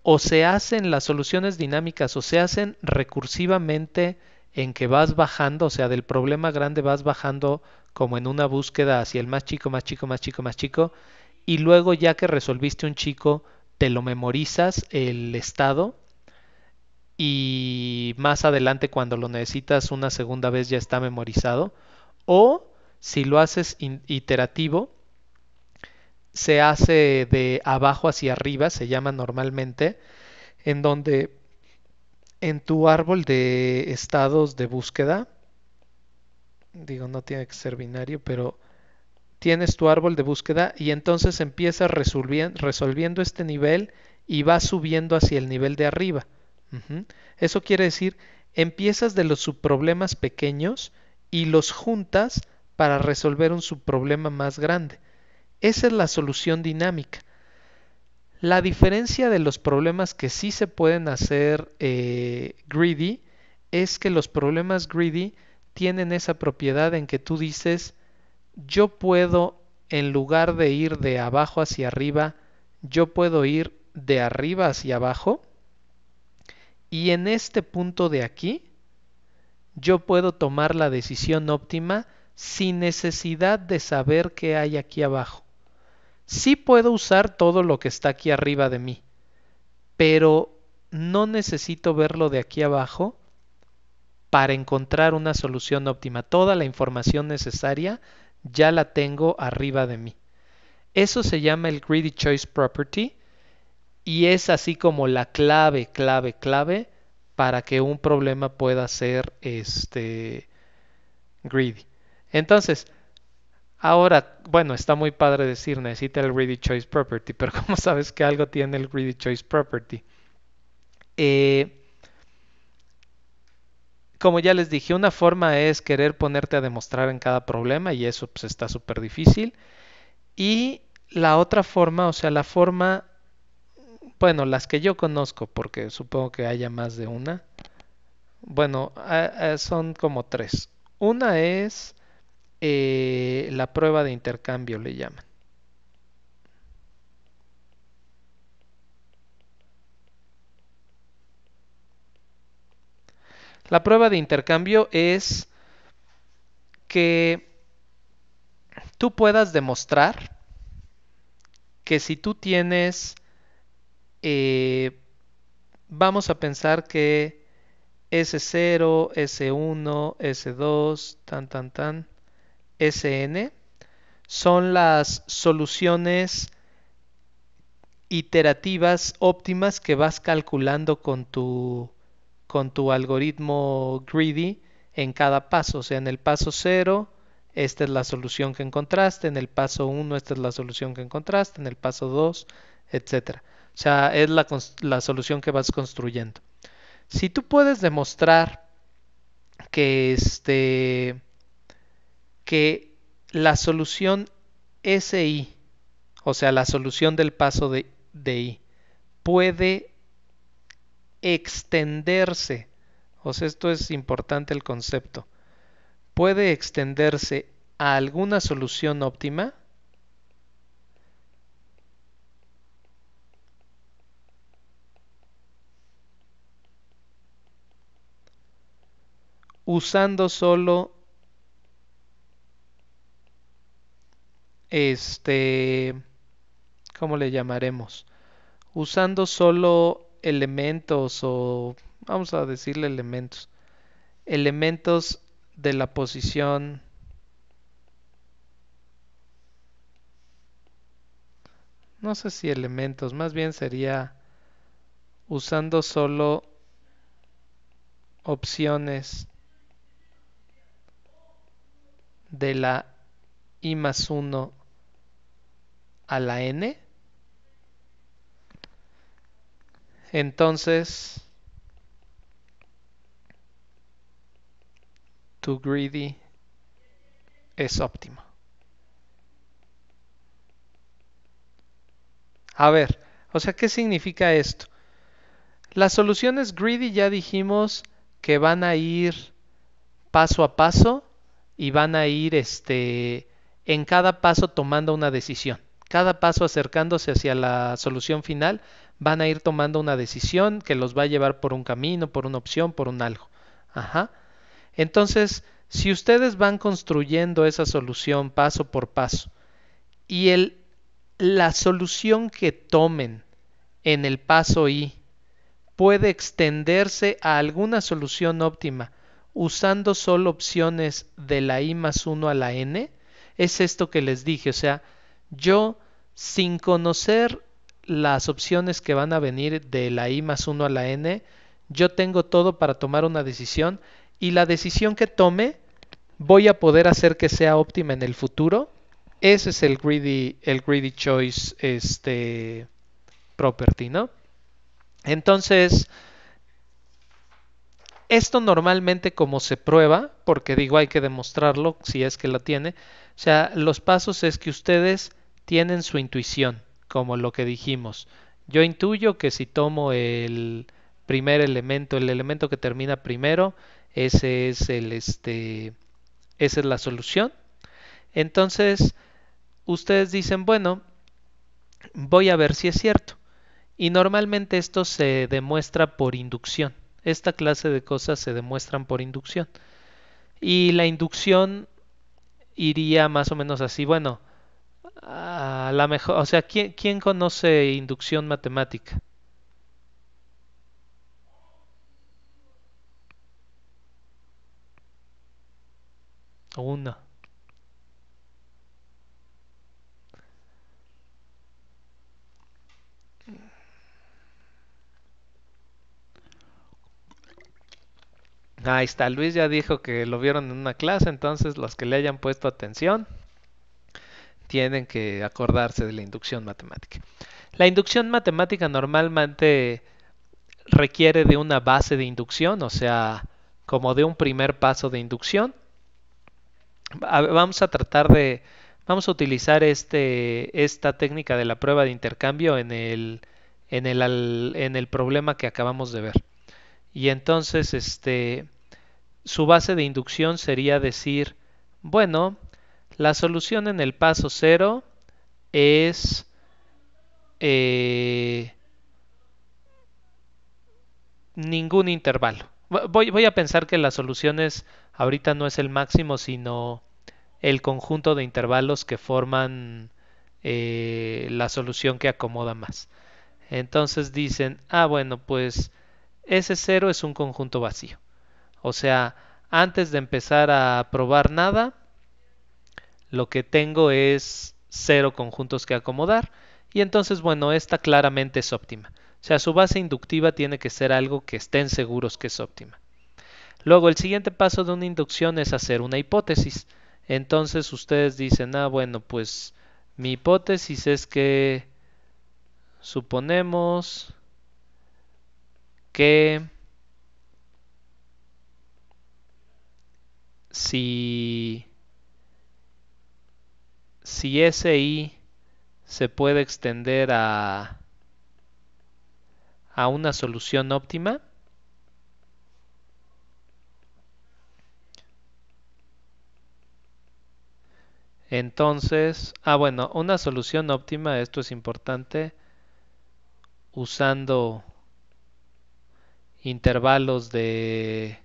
o se hacen las soluciones dinámicas o se hacen recursivamente en que vas bajando, o sea, del problema grande vas bajando como en una búsqueda hacia el más chico, más chico, más chico, más chico, y luego ya que resolviste un chico, te lo memorizas el estado y más adelante cuando lo necesitas una segunda vez ya está memorizado. O si lo haces iterativo, se hace de abajo hacia arriba, se llama normalmente, en donde en tu árbol de estados de búsqueda, digo, no tiene que ser binario, pero tienes tu árbol de búsqueda y entonces empiezas resolviendo este nivel y vas subiendo hacia el nivel de arriba. Eso quiere decir, empiezas de los subproblemas pequeños y los juntas para resolver un subproblema más grande. Esa es la solución dinámica. La diferencia de los problemas que sí se pueden hacer eh, greedy es que los problemas greedy tienen esa propiedad en que tú dices, yo puedo, en lugar de ir de abajo hacia arriba, yo puedo ir de arriba hacia abajo y en este punto de aquí, yo puedo tomar la decisión óptima sin necesidad de saber qué hay aquí abajo. Sí puedo usar todo lo que está aquí arriba de mí, pero no necesito verlo de aquí abajo para encontrar una solución óptima. Toda la información necesaria ya la tengo arriba de mí. Eso se llama el Greedy Choice Property y es así como la clave, clave, clave para que un problema pueda ser este greedy. Entonces, ahora, bueno, está muy padre decir necesita el greedy choice property, *laughs* pero ¿cómo sabes que algo tiene el greedy choice property? Eh, como ya les dije, una forma es querer ponerte a demostrar en cada problema y eso pues, está súper difícil. Y la otra forma, o sea, la forma bueno, las que yo conozco, porque supongo que haya más de una, bueno, son como tres. Una es eh, la prueba de intercambio, le llaman. La prueba de intercambio es que tú puedas demostrar que si tú tienes eh, vamos a pensar que S0, S1, S2, tan, tan, tan, Sn son las soluciones iterativas óptimas que vas calculando con tu, con tu algoritmo greedy en cada paso. O sea, en el paso 0, esta es la solución que encontraste, en el paso 1, esta es la solución que encontraste, en el paso 2, etcétera. O sea, es la, la solución que vas construyendo. Si tú puedes demostrar que este que la solución SI, o sea, la solución del paso de, de I, puede extenderse, o sea, esto es importante el concepto, puede extenderse a alguna solución óptima, usando solo este, ¿cómo le llamaremos? Usando solo elementos o, vamos a decirle elementos, elementos de la posición no sé si elementos, más bien sería usando solo opciones de la I más 1 a la N. Entonces, to greedy es óptimo. A ver, o sea, ¿qué significa esto? Las soluciones greedy ya dijimos que van a ir paso a paso y van a ir este, en cada paso tomando una decisión. Cada paso acercándose hacia la solución final, van a ir tomando una decisión que los va a llevar por un camino, por una opción, por un algo. Ajá. Entonces, si ustedes van construyendo esa solución paso por paso y el, la solución que tomen en el paso I puede extenderse a alguna solución óptima usando solo opciones de la i más 1 a la n, es esto que les dije, o sea, yo sin conocer las opciones que van a venir de la i más 1 a la n, yo tengo todo para tomar una decisión y la decisión que tome voy a poder hacer que sea óptima en el futuro. Ese es el greedy, el greedy choice este, property, ¿no? Entonces, esto normalmente como se prueba, porque digo hay que demostrarlo si es que la tiene, o sea, los pasos es que ustedes tienen su intuición, como lo que dijimos. Yo intuyo que si tomo el primer elemento, el elemento que termina primero, ese es el este esa es la solución. Entonces, ustedes dicen, bueno, voy a ver si es cierto. Y normalmente esto se demuestra por inducción. Esta clase de cosas se demuestran por inducción. Y la inducción iría más o menos así. Bueno, a la mejor, o sea, ¿quién, ¿quién conoce inducción matemática? Uno. Ahí está, Luis ya dijo que lo vieron en una clase, entonces los que le hayan puesto atención tienen que acordarse de la inducción matemática. La inducción matemática normalmente requiere de una base de inducción, o sea, como de un primer paso de inducción. Vamos a tratar de, vamos a utilizar este, esta técnica de la prueba de intercambio en el, en el problema que acabamos de ver. Y entonces, este, su base de inducción sería decir, bueno, la solución en el paso cero, es eh, ningún intervalo. Voy, voy, a pensar que la solución es, ahorita no es el máximo, sino el conjunto de intervalos que forman eh, la solución que acomoda más. Entonces dicen, ah, bueno, pues ese cero es un conjunto vacío. O sea, antes de empezar a probar nada, lo que tengo es cero conjuntos que acomodar. Y entonces, bueno, esta claramente es óptima. O sea, su base inductiva tiene que ser algo que estén seguros que es óptima. Luego, el siguiente paso de una inducción es hacer una hipótesis. Entonces ustedes dicen, ah, bueno, pues mi hipótesis es que suponemos que si, si ese i se puede extender a, a una solución óptima, Entonces, ah bueno, una solución óptima, esto es importante, usando intervalos de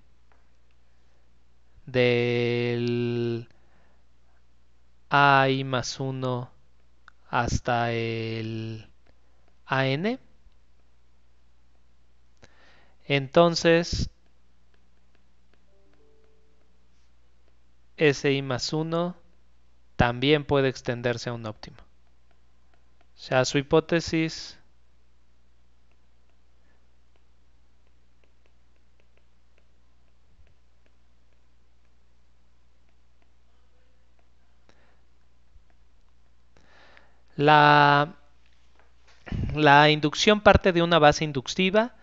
del AI más 1 hasta el AN. Entonces, ese i más 1 también puede extenderse a un óptimo. O sea, su hipótesis La, la inducción parte de una base inductiva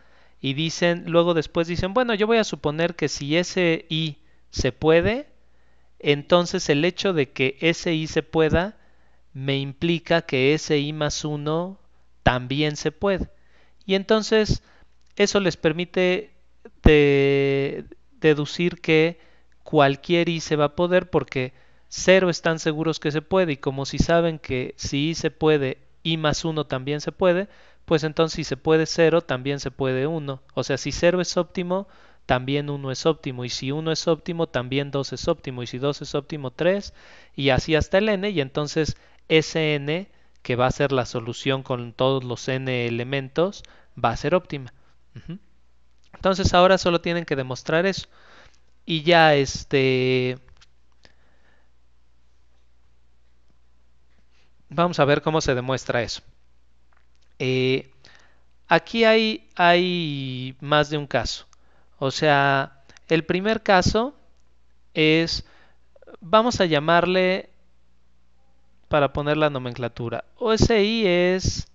y dicen, luego después dicen, bueno, yo voy a suponer que si ese i se puede, entonces el hecho de que ese i se pueda me implica que ese i más 1 también se puede. Y entonces eso les permite deducir que cualquier i se va a poder porque cero están seguros que se puede y como si saben que si se puede, y más 1 también se puede, pues entonces si se puede 0 también se puede 1. O sea, si 0 es óptimo, también 1 es óptimo. Y si 1 es óptimo, también 2 es óptimo. Y si 2 es óptimo, 3. Y así hasta el n. Y entonces ese n, que va a ser la solución con todos los n elementos, va a ser óptima. Entonces ahora solo tienen que demostrar eso. Y ya este... Vamos a ver cómo se demuestra eso. Eh, aquí hay, hay más de un caso. O sea, el primer caso es, vamos a llamarle, para poner la nomenclatura, OSI es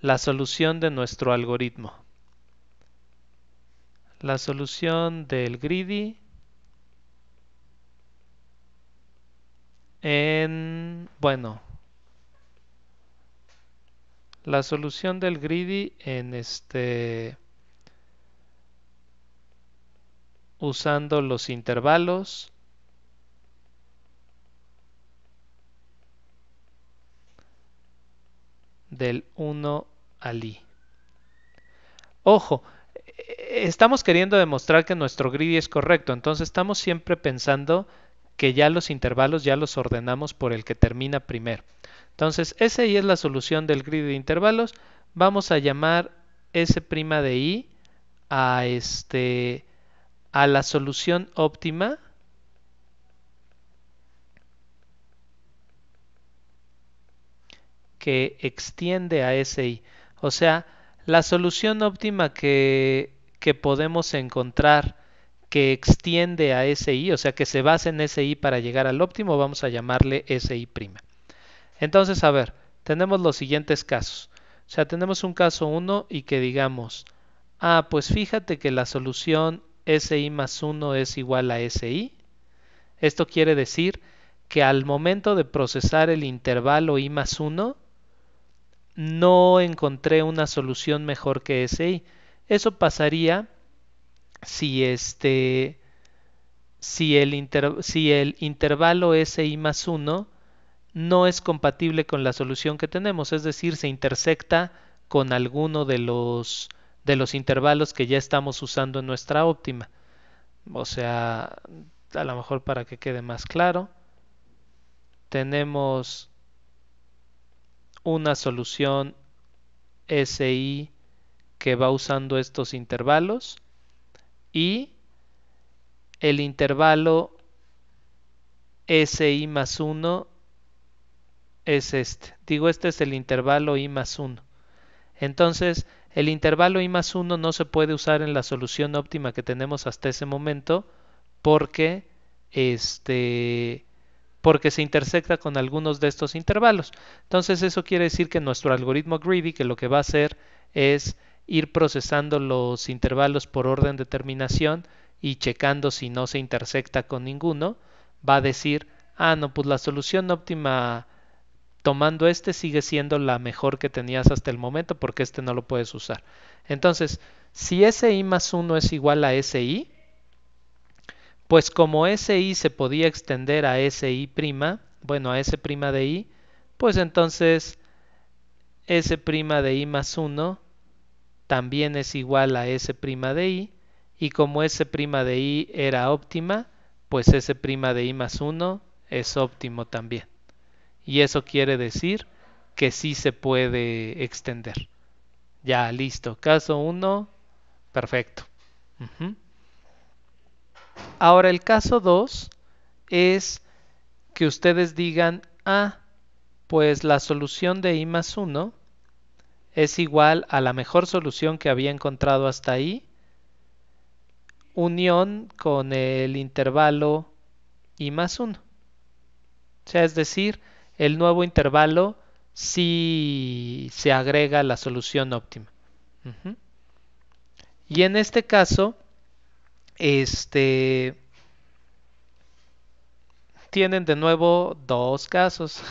la solución de nuestro algoritmo. La solución del greedy en, bueno, la solución del greedy en este usando los intervalos del 1 al i. Ojo, e-, estamos queriendo demostrar que nuestro greedy es correcto, entonces estamos siempre pensando que ya los intervalos ya los ordenamos por el que termina primero. Entonces, SI es la solución del grid de intervalos. Vamos a llamar S' de i a, este, a la solución óptima. que extiende a SI. O sea, la solución óptima que, que, podemos encontrar que extiende a SI, o sea, que se basa en SI para llegar al óptimo, vamos a llamarle SI'. Entonces, a ver, tenemos los siguientes casos. O sea, tenemos un caso 1 y que digamos, ah, pues fíjate que la solución SI más 1 es igual a SI. Esto quiere decir que al momento de procesar el intervalo I más 1, no encontré una solución mejor que SI. Eso pasaría si este si el, si el intervalo SI más 1 no es compatible con la solución que tenemos, es decir, se intersecta con alguno de los, de los intervalos que ya estamos usando en nuestra óptima. O sea, a lo mejor para que quede más claro, tenemos una solución SI que va usando estos intervalos y el intervalo SI más 1 es este. Digo, este es el intervalo i más 1. Entonces, el intervalo i más 1 no se puede usar en la solución óptima que tenemos hasta ese momento porque, este, porque se intersecta con algunos de estos intervalos. Entonces, eso quiere decir que nuestro algoritmo greedy, que lo que va a hacer es ir procesando los intervalos por orden de terminación y checando si no se intersecta con ninguno, va a decir, ah, no, pues la solución óptima tomando este sigue siendo la mejor que tenías hasta el momento porque este no lo puedes usar. Entonces, si SI más 1 es igual a SI, pues como SI se podía extender a SI', bueno, a S' de I, pues entonces S' de I más 1 también es igual a S' de I, y como S' de I era óptima, pues S' de I más 1 es óptimo también. Y eso quiere decir que sí se puede extender. Ya, listo. Caso 1, perfecto. Ahora el caso 2 es que ustedes digan, ah, pues la solución de i más 1 es igual a la mejor solución que había encontrado hasta ahí, unión con el intervalo i más 1. O sea, es decir, el nuevo intervalo si se agrega la solución óptima. Y en este caso, este tienen de nuevo dos casos.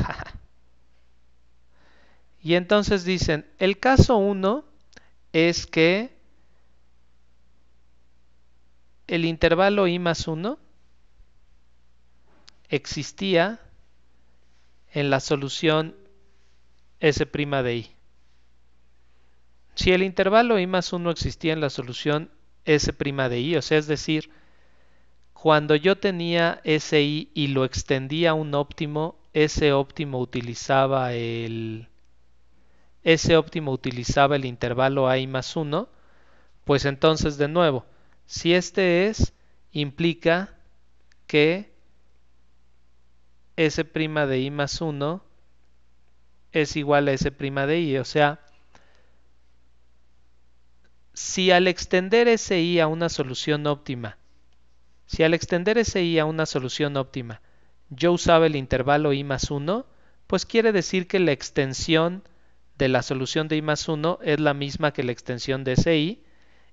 *laughs* y entonces dicen, el caso 1 es que el intervalo i más 1 existía en la solución S' de i. Si el intervalo i más 1 existía en la solución S' de i, o sea, es decir, cuando yo tenía ese i y lo extendía a un óptimo, ese óptimo utilizaba el, S óptimo utilizaba el intervalo a i más 1, pues entonces de nuevo, si este es, implica que S' de i más 1 es igual a S' de i. O sea, si al extender ese i a una solución óptima, si al extender ese i a una solución óptima, yo usaba el intervalo i más 1, pues quiere decir que la extensión de la solución de i más 1 es la misma que la extensión de ese i,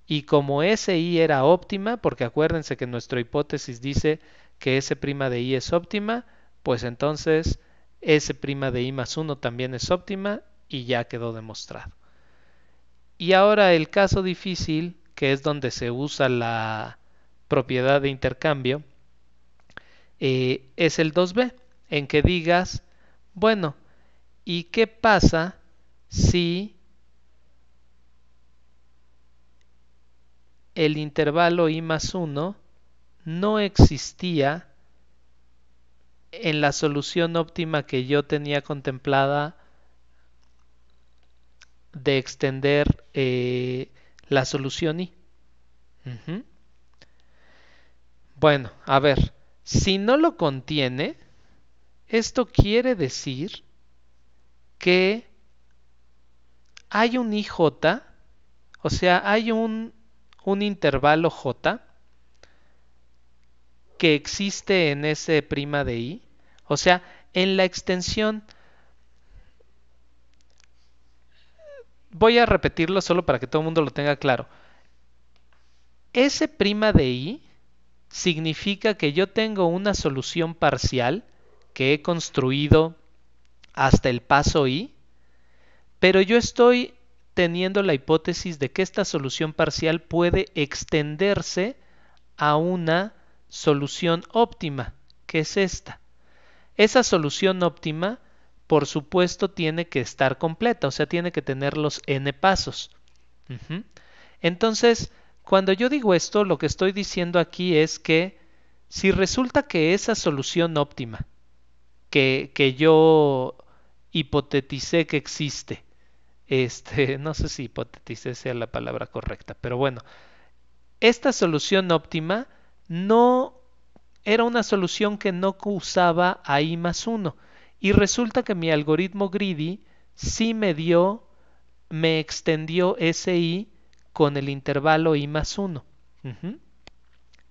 y como ese i era óptima, porque acuérdense que nuestra hipótesis dice que S' de i es óptima, pues entonces S' de i más 1 también es óptima y ya quedó demostrado. Y ahora el caso difícil, que es donde se usa la propiedad de intercambio, eh, es el 2b, en que digas, bueno, ¿y qué pasa si el intervalo i más 1 no existía en la solución óptima que yo tenía contemplada de extender eh, la solución i Bueno, a ver, si no lo contiene, esto quiere decir que hay un IJ, o sea, hay un, un intervalo J que existe en ese prima de I o sea, en la extensión... Voy a repetirlo solo para que todo el mundo lo tenga claro. S' de i significa que yo tengo una solución parcial que he construido hasta el paso i, pero yo estoy teniendo la hipótesis de que esta solución parcial puede extenderse a una solución óptima, que es esta. Esa solución óptima, por supuesto, tiene que estar completa, o sea, tiene que tener los n pasos. Entonces, cuando yo digo esto, lo que estoy diciendo aquí es que si resulta que esa solución óptima que, que yo hipoteticé que existe, este, *laughs* no sé si hipoteticé sea la palabra correcta, pero bueno, esta solución óptima no era una solución que no usaba a i más 1 y resulta que mi algoritmo greedy sí me dio, me extendió ese i con el intervalo i más 1.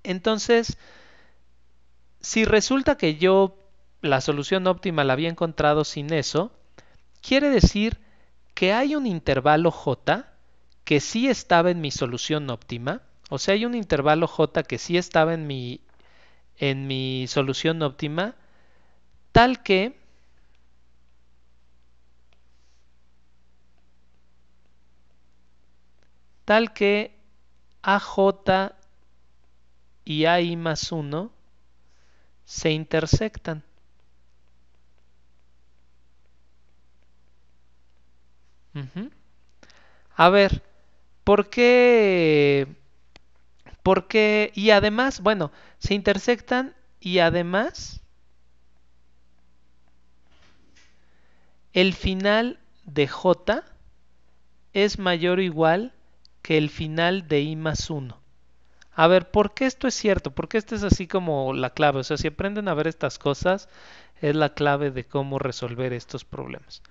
Entonces, si resulta que yo la solución óptima la había encontrado sin eso, quiere decir que hay un intervalo j que sí estaba en mi solución óptima, o sea, hay un intervalo j que sí estaba en mi en mi solución óptima, tal que tal que AJ y AI más 1 se intersectan. A ver, ¿por qué porque, y además, bueno, se intersectan y además el final de J es mayor o igual que el final de I más 1. A ver, ¿por qué esto es cierto? Porque esta es así como la clave. O sea, si aprenden a ver estas cosas, es la clave de cómo resolver estos problemas.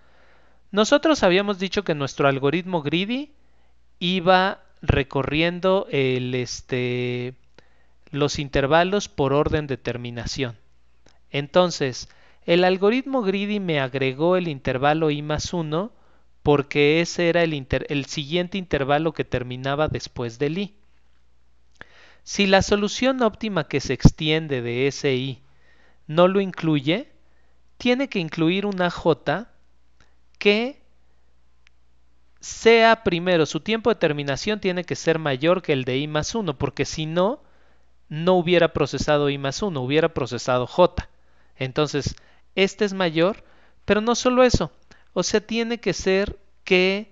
Nosotros habíamos dicho que nuestro algoritmo greedy iba recorriendo el, este, los intervalos por orden de terminación. Entonces, el algoritmo greedy me agregó el intervalo i más 1 porque ese era el, el siguiente intervalo que terminaba después del i. Si la solución óptima que se extiende de ese i no lo incluye, tiene que incluir una j que sea primero, su tiempo de terminación tiene que ser mayor que el de i más 1, porque si no, no hubiera procesado i más 1, hubiera procesado j. Entonces, este es mayor, pero no solo eso, o sea, tiene que ser que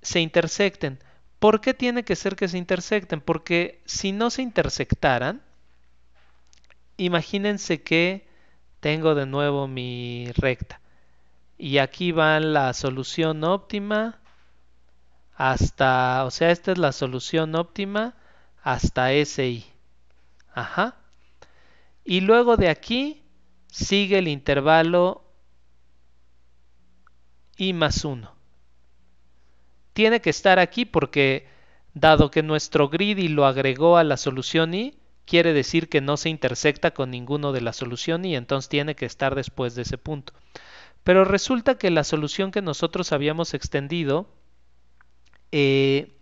se intersecten. ¿Por qué tiene que ser que se intersecten? Porque si no se intersectaran, imagínense que tengo de nuevo mi recta. Y aquí va la solución óptima hasta, o sea, esta es la solución óptima hasta SI. Ajá. Y luego de aquí sigue el intervalo I más 1. Tiene que estar aquí porque dado que nuestro grid y lo agregó a la solución I, quiere decir que no se intersecta con ninguno de la solución y entonces tiene que estar después de ese punto. Pero resulta que la solución que nosotros habíamos extendido eh,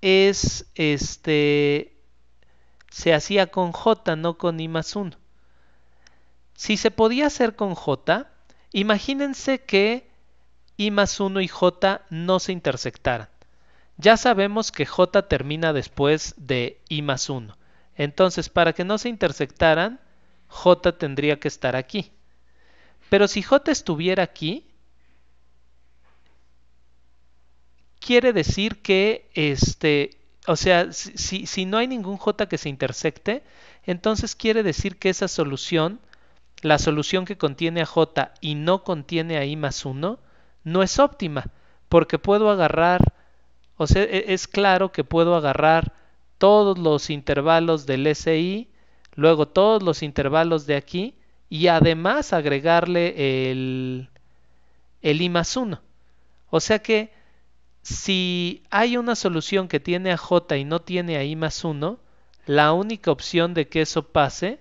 es este se hacía con J, no con I más 1. Si se podía hacer con J, imagínense que I más 1 y J no se intersectaran. Ya sabemos que J termina después de I más 1. Entonces, para que no se intersectaran, J tendría que estar aquí. Pero si J estuviera aquí, quiere decir que, este, o sea, si, no hay ningún J que se intersecte, entonces quiere decir que esa solución, la solución que contiene a J y no contiene a I más 1, no es óptima, porque puedo agarrar, o sea, e, es claro que puedo agarrar todos los intervalos del SI, luego todos los intervalos de aquí y además agregarle el, el I más 1. O sea que si hay una solución que tiene a j y no tiene a i más 1, la única opción de que eso pase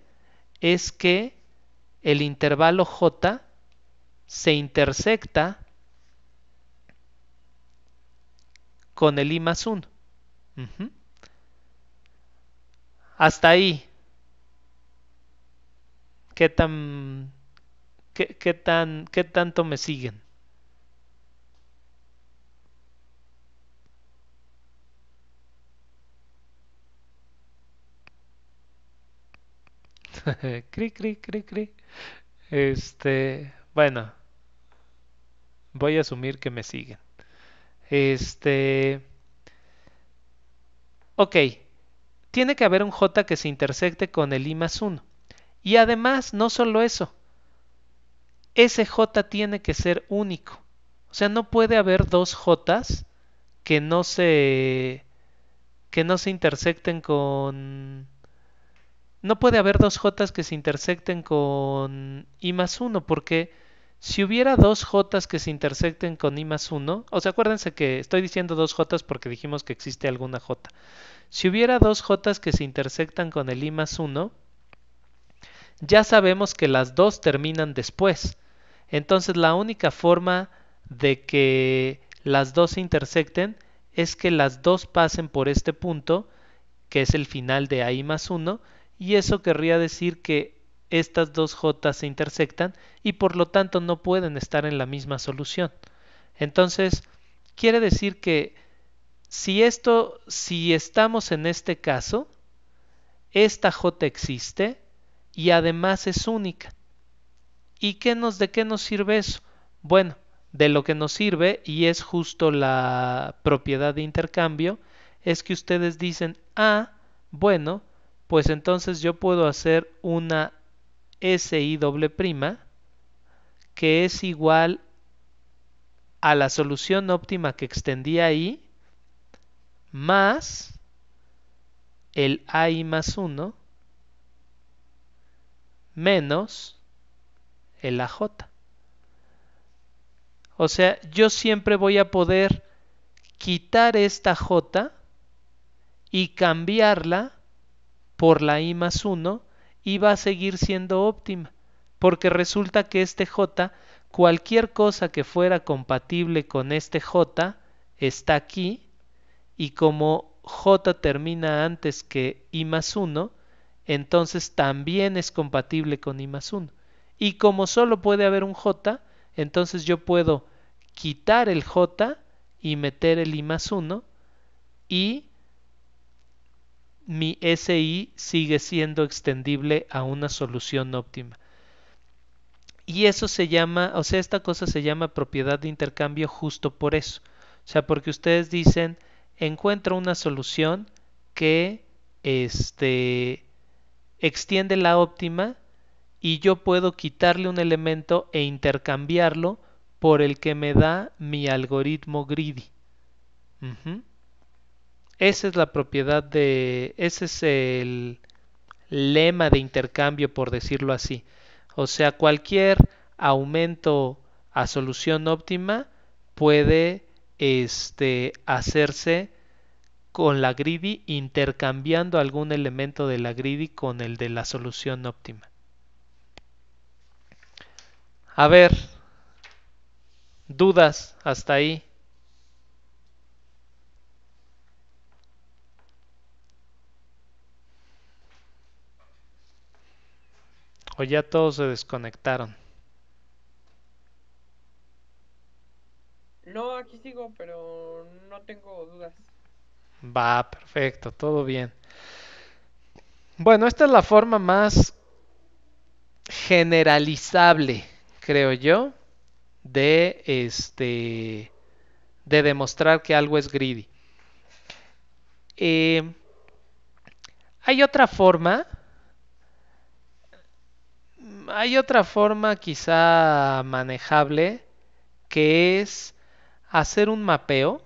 es que el intervalo j se intersecta con el i más 1. Hasta ahí. ¿Qué tan, qué, qué tan, qué tanto me siguen? *laughs* cri, cri, cri, cri. Este, bueno, voy a asumir que me siguen. Este, ok, tiene que haber un J que se intersecte con el I más 1. Y además, no solo eso, ese J tiene que ser único. O sea, no puede haber dos j que no se que no se intersecten con no puede haber dos J que se intersecten con I más 1, porque si hubiera dos J que se intersecten con I más 1, o sea, acuérdense que estoy diciendo dos J porque dijimos que existe alguna J. Si hubiera dos J que se intersectan con el I más 1, ya sabemos que las dos terminan después. Entonces la única forma de que las dos se intersecten es que las dos pasen por este punto, que es el final de I más 1, y eso querría decir que estas dos J se intersectan y por lo tanto no pueden estar en la misma solución. Entonces, quiere decir que si esto, si estamos en este caso, esta J existe y además es única. ¿Y qué nos, de qué nos sirve eso? Bueno, de lo que nos sirve, y es justo la propiedad de intercambio, es que ustedes dicen, ah, bueno, pues entonces yo puedo hacer una SI doble prima que es igual a la solución óptima que extendí ahí más el AI más 1 menos el AJ. O sea, yo siempre voy a poder quitar esta J y cambiarla por la i más 1 y va a seguir siendo óptima, porque resulta que este j, cualquier cosa que fuera compatible con este j, está aquí, y como j termina antes que i más 1, entonces también es compatible con i más 1. Y como solo puede haber un j, entonces yo puedo quitar el j y meter el i más 1 y mi SI sigue siendo extendible a una solución óptima. Y eso se llama, o sea, esta cosa se llama propiedad de intercambio justo por eso. O sea, porque ustedes dicen, encuentro una solución que este, extiende la óptima y yo puedo quitarle un elemento e intercambiarlo por el que me da mi algoritmo greedy. Esa es la propiedad de, ese es el lema de intercambio, por decirlo así. O sea, cualquier aumento a solución óptima puede este, hacerse con la greedy intercambiando algún elemento de la greedy con el de la solución óptima. A ver, dudas hasta ahí. ¿O ya todos se desconectaron? No, aquí sigo, pero no tengo dudas. Va, perfecto, todo bien. Bueno, esta es la forma más generalizable, creo yo, de este de demostrar que algo es greedy. Eh, hay otra forma hay otra forma quizá manejable que es hacer un mapeo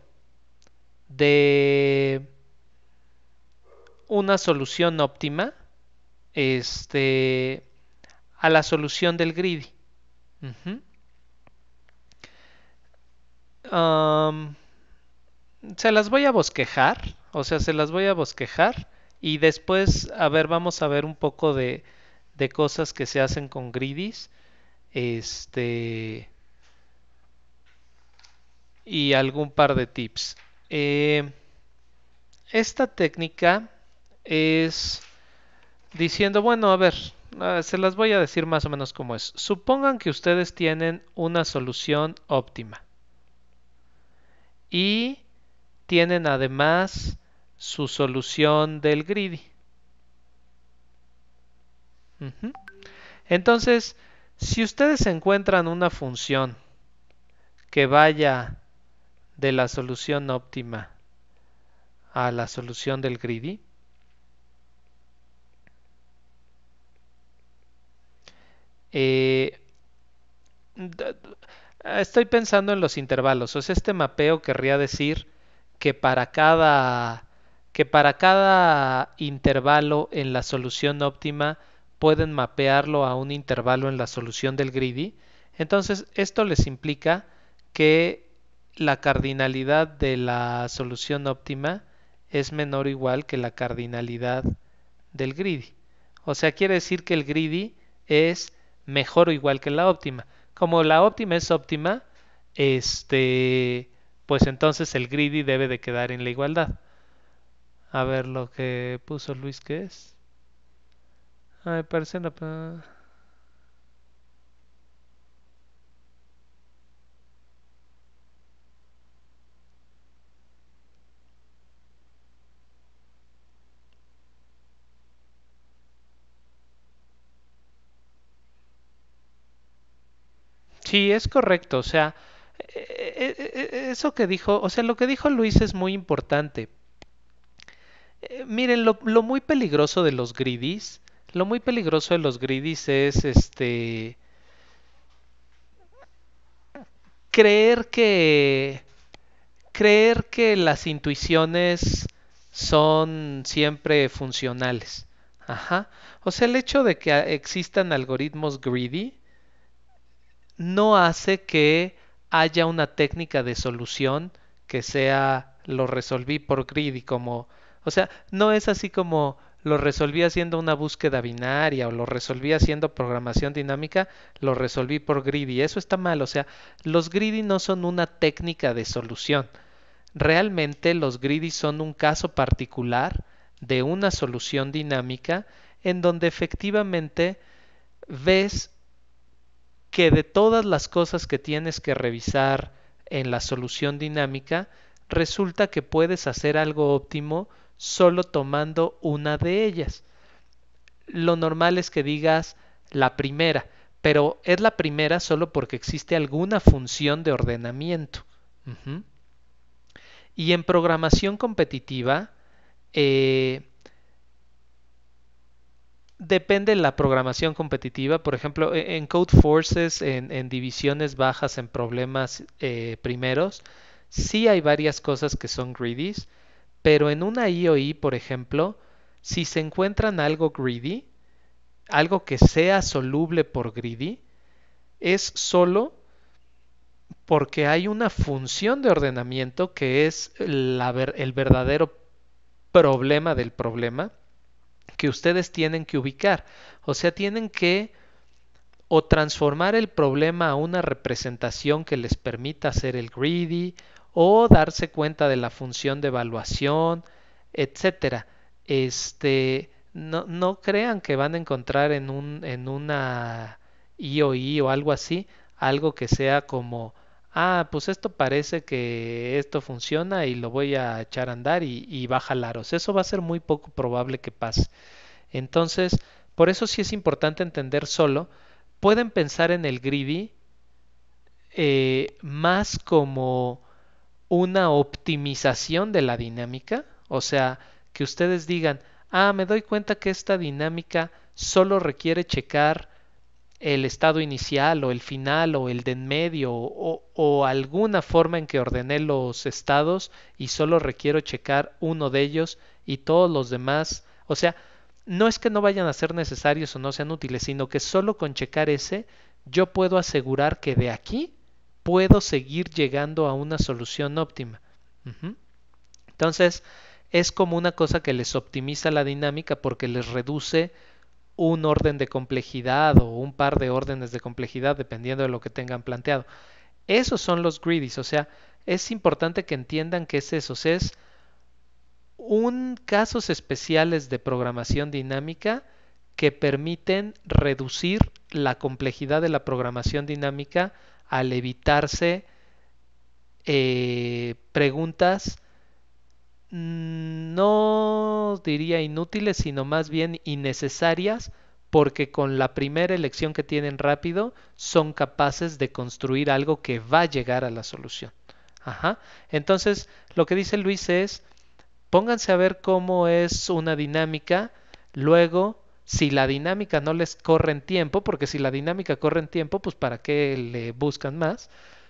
de una solución óptima este, a la solución del greedy. se las voy a bosquejar, o sea, se las voy a bosquejar y después, a ver, vamos a ver un poco de, de cosas que se hacen con gridis. Este. Y algún par de tips. Eh, esta técnica es diciendo, bueno, a ver, se las voy a decir más o menos como es. Supongan que ustedes tienen una solución óptima. Y tienen además su solución del greedy. Entonces, si ustedes encuentran una función que vaya de la solución óptima a la solución del greedy, eh, estoy pensando en los intervalos. O sea, este mapeo querría decir que para cada que para cada intervalo en la solución óptima pueden mapearlo a un intervalo en la solución del greedy. Entonces, esto les implica que la cardinalidad de la solución óptima es menor o igual que la cardinalidad del greedy. O sea, quiere decir que el greedy es mejor o igual que la óptima. Como la óptima es óptima, este, pues entonces el greedy debe de quedar en la igualdad. A ver lo que puso Luis, ¿qué es? Ay, ver, parece la... Sí, es correcto. O sea, e-, e-, e-, eso que dijo, o sea, lo que dijo Luis es muy importante. Eh, miren, lo, muy peligroso de los Gridis. Lo muy peligroso de los gridis es este creer que creer que las intuiciones son siempre funcionales. O sea, el hecho de que existan algoritmos greedy no hace que haya una técnica de solución que sea lo resolví por greedy como, o sea, no es así como lo resolví haciendo una búsqueda binaria o lo resolví haciendo programación dinámica, lo resolví por greedy. Eso está mal. O sea, los greedy no son una técnica de solución. Realmente los greedy son un caso particular de una solución dinámica en donde efectivamente ves que de todas las cosas que tienes que revisar en la solución dinámica, resulta que puedes hacer algo óptimo solo tomando una de ellas. Lo normal es que digas la primera, pero es la primera solo porque existe alguna función de ordenamiento. Y en programación competitiva, eh, depende la programación competitiva. Por ejemplo, e, en Code Forces, en, divisiones bajas, en problemas eh, primeros, sí hay varias cosas que son greedies pero en una IOI, por ejemplo, si se encuentran algo greedy, algo que sea soluble por greedy, es solo porque hay una función de ordenamiento que es el verdadero problema del problema que ustedes tienen que ubicar. O sea, tienen que o transformar el problema a una representación que les permita hacer el greedy o darse cuenta de la función de evaluación, etcétera. Este, no, crean que van a encontrar en, un, en una IOI o algo así, algo que sea como, ah, pues esto parece que esto funciona y lo voy a echar a andar y, y va a Eso va a ser muy poco probable que pase. Entonces, por eso sí es importante entender solo, pueden pensar en el greedy eh, más como una optimización de la dinámica, o sea, que ustedes digan, ah, me doy cuenta que esta dinámica solo requiere checar el estado inicial o el final o el de en medio o, alguna forma en que ordené los estados y solo requiero checar uno de ellos y todos los demás. O sea, no es que no vayan a ser necesarios o no sean útiles, sino que solo con checar ese yo puedo asegurar que de aquí puedo seguir llegando a una solución óptima. Entonces, es como una cosa que les optimiza la dinámica porque les reduce un orden de complejidad o un par de órdenes de complejidad dependiendo de lo que tengan planteado. Esos son los greedies, o sea, es importante que entiendan que es eso, es un casos especiales de programación dinámica que permiten reducir la complejidad de la programación dinámica al evitarse eh, preguntas mm, no diría inútiles, sino más bien innecesarias, porque con la primera elección que tienen rápido son capaces de construir algo que va a llegar a la solución. Ajá. Entonces, lo que dice Luis es, pónganse a ver cómo es una dinámica, luego si la dinámica no les corre en tiempo, porque si la dinámica corre en tiempo, pues para qué le buscan más.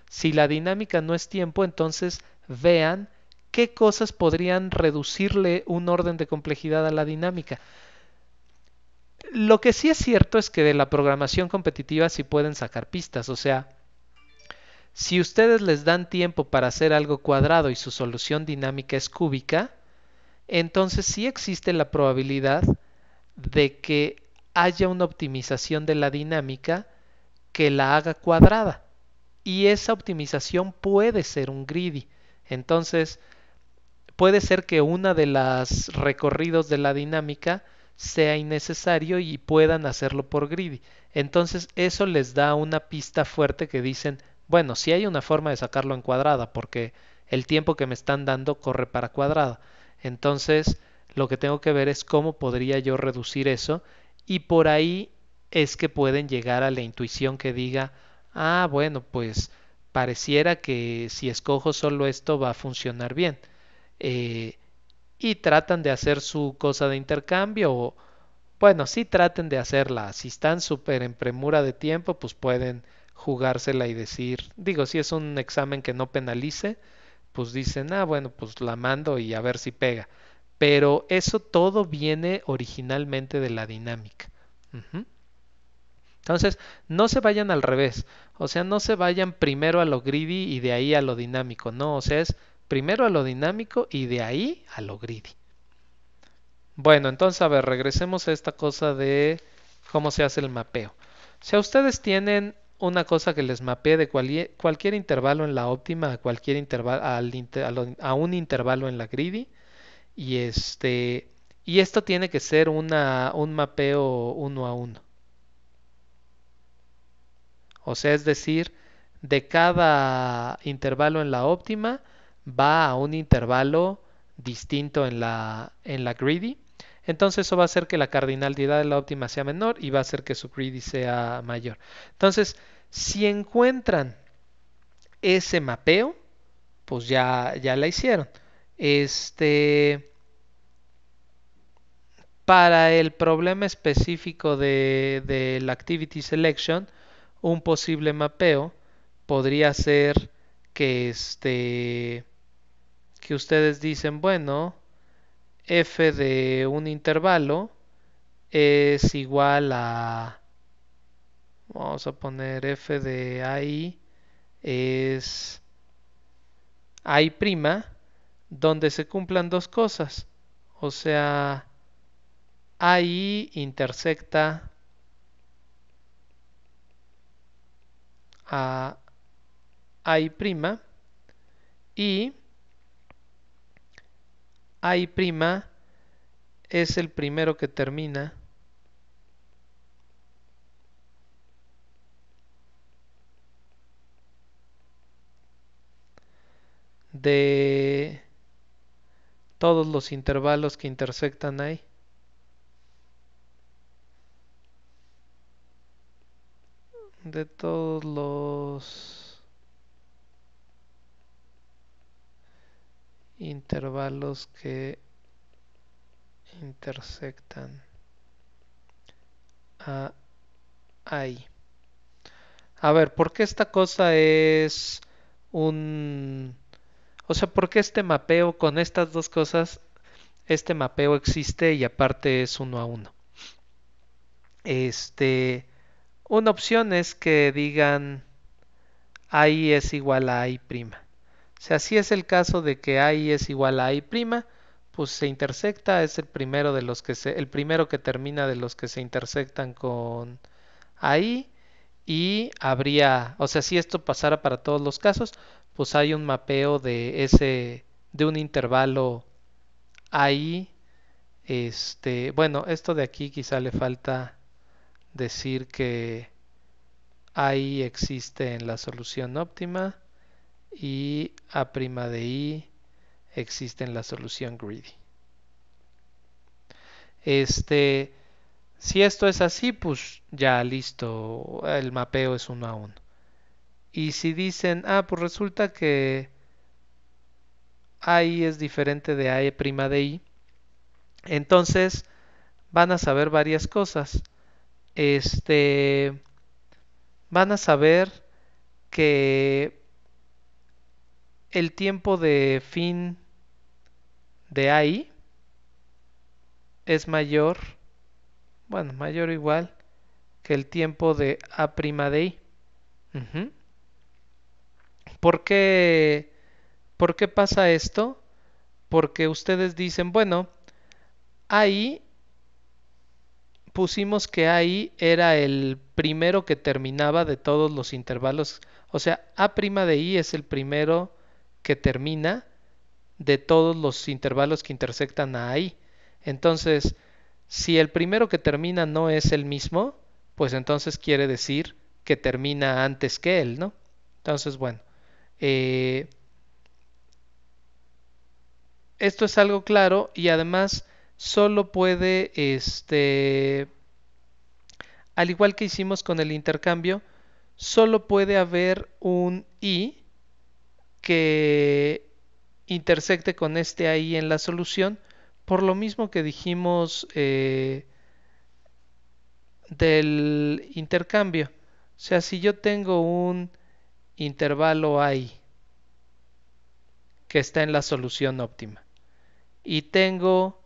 Si la dinámica no es tiempo, entonces vean qué cosas podrían reducirle un orden de complejidad a la dinámica. Lo que sí es cierto es que de la programación competitiva sí pueden sacar pistas, o sea, si ustedes les dan tiempo para hacer algo cuadrado y su solución dinámica es cúbica, entonces sí existe la probabilidad de que haya una optimización de la dinámica que la haga cuadrada. Y esa optimización puede ser un greedy. Entonces, puede ser que una de las recorridos de la dinámica sea innecesario y puedan hacerlo por greedy. Entonces, eso les da una pista fuerte que dicen, bueno, si hay una forma de sacarlo en cuadrada, porque el tiempo que me están dando corre para cuadrada. Entonces, lo que tengo que ver es cómo podría yo reducir eso y por ahí es que pueden llegar a la intuición que diga, ah, bueno, pues pareciera que si escojo solo esto va a funcionar bien. Eh, y tratan de hacer su cosa de intercambio o, bueno, si traten de hacerla. Si están súper en premura de tiempo, pues pueden jugársela y decir, digo, si es un examen que no penalice, pues dicen, ah, bueno, pues la mando y a ver si pega pero eso todo viene originalmente de la dinámica. Entonces, no se vayan al revés, o sea, no se vayan primero a lo greedy y de ahí a lo dinámico, no, o sea, es primero a lo dinámico y de ahí a lo gridy. Bueno, entonces, a ver, regresemos a esta cosa de cómo se hace el mapeo. Si a ustedes tienen una cosa que les mapee de cualquier intervalo en la óptima a, cualquier intervalo, a, a un intervalo en la greedy, y este y esto tiene que ser una, un mapeo uno a uno. O sea, es decir, de cada intervalo en la óptima va a un intervalo distinto en la, en la greedy. Entonces eso va a hacer que la cardinalidad de la óptima sea menor y va a hacer que su greedy sea mayor. Entonces, si encuentran ese mapeo, pues ya, ya la hicieron. Este, para el problema específico de, la Activity Selection, un posible mapeo podría ser que este que ustedes dicen, bueno, f de un intervalo es igual a vamos a poner f de i es i prima donde se cumplan dos cosas, o sea, ahí intersecta a I' y prima es el primero que termina de todos los intervalos que intersectan ahí. de todos los intervalos que intersectan a ahí. A ver, ¿por qué esta cosa es un... O sea, ¿por qué este mapeo con estas dos cosas, este mapeo existe y aparte es uno a uno? Este... Una opción es que digan ahí es igual a i prima. si así es el caso de que i es igual a i prima, pues se intersecta, es el primero de los que se, el primero que termina de los que se intersectan con i y habría, o sea, si esto pasara para todos los casos, pues hay un mapeo de ese de un intervalo AI. este, bueno, esto de aquí quizá le falta decir que AI existe en la solución óptima y a' de i existe en la solución greedy. Este, si esto es así, pues ya listo, el mapeo es uno a uno. Y si dicen, ah, pues resulta que AI es diferente de a' e de i, entonces van a saber varias cosas este, van a saber que el tiempo de fin de ahí es mayor, bueno, mayor o igual que el tiempo de A' de I. ¿Por, qué, ¿Por qué pasa esto? Porque ustedes dicen, bueno, ahí pusimos que AI era el primero que terminaba de todos los intervalos. O sea, A' de I es el primero que termina de todos los intervalos que intersectan a I. Entonces, si el primero que termina no es el mismo, pues entonces quiere decir que termina antes que él, ¿no? Entonces, bueno, eh, esto es algo claro y además solo puede, este, al igual que hicimos con el intercambio, solo puede haber un i que intersecte con este ahí en la solución, por lo mismo que dijimos eh, del intercambio. O sea, si yo tengo un intervalo i que está en la solución óptima y tengo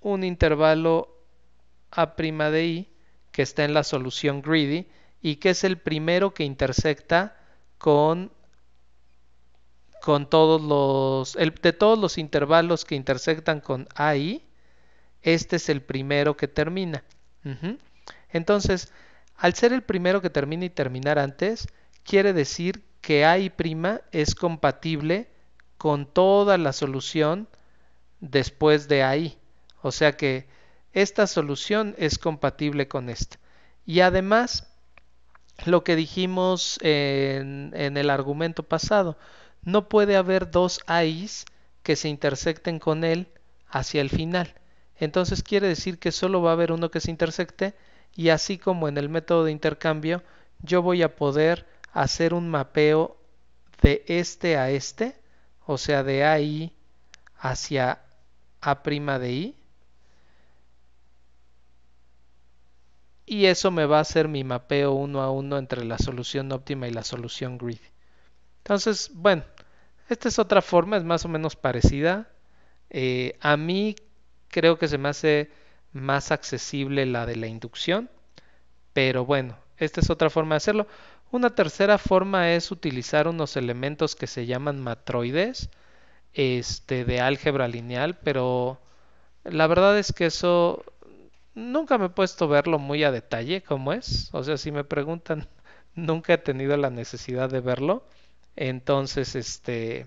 un intervalo a' de i que está en la solución greedy y que es el primero que intersecta con con todos los de todos los intervalos que intersectan con AI este es el primero que termina entonces al ser el primero que termina y terminar antes quiere decir que prima es compatible con toda la solución después de AI o sea que esta solución es compatible con esta. Y además, lo que dijimos en, el argumento pasado, no puede haber dos AIs que se intersecten con él hacia el final. Entonces quiere decir que solo va a haber uno que se intersecte y así como en el método de intercambio, yo voy a poder hacer un mapeo de este a este, o sea, de AI hacia A' de I, y eso me va a hacer mi mapeo uno a uno entre la solución óptima y la solución grid Entonces, bueno, esta es otra forma, es más o menos parecida. Eh, a mí creo que se me hace más accesible la de la inducción, pero bueno, esta es otra forma de hacerlo. Una tercera forma es utilizar unos elementos que se llaman matroides este, de álgebra lineal, pero la verdad es que eso Nunca me he puesto a verlo muy a detalle como es. O sea, si me preguntan, *laughs* nunca he tenido la necesidad de verlo. Entonces, este,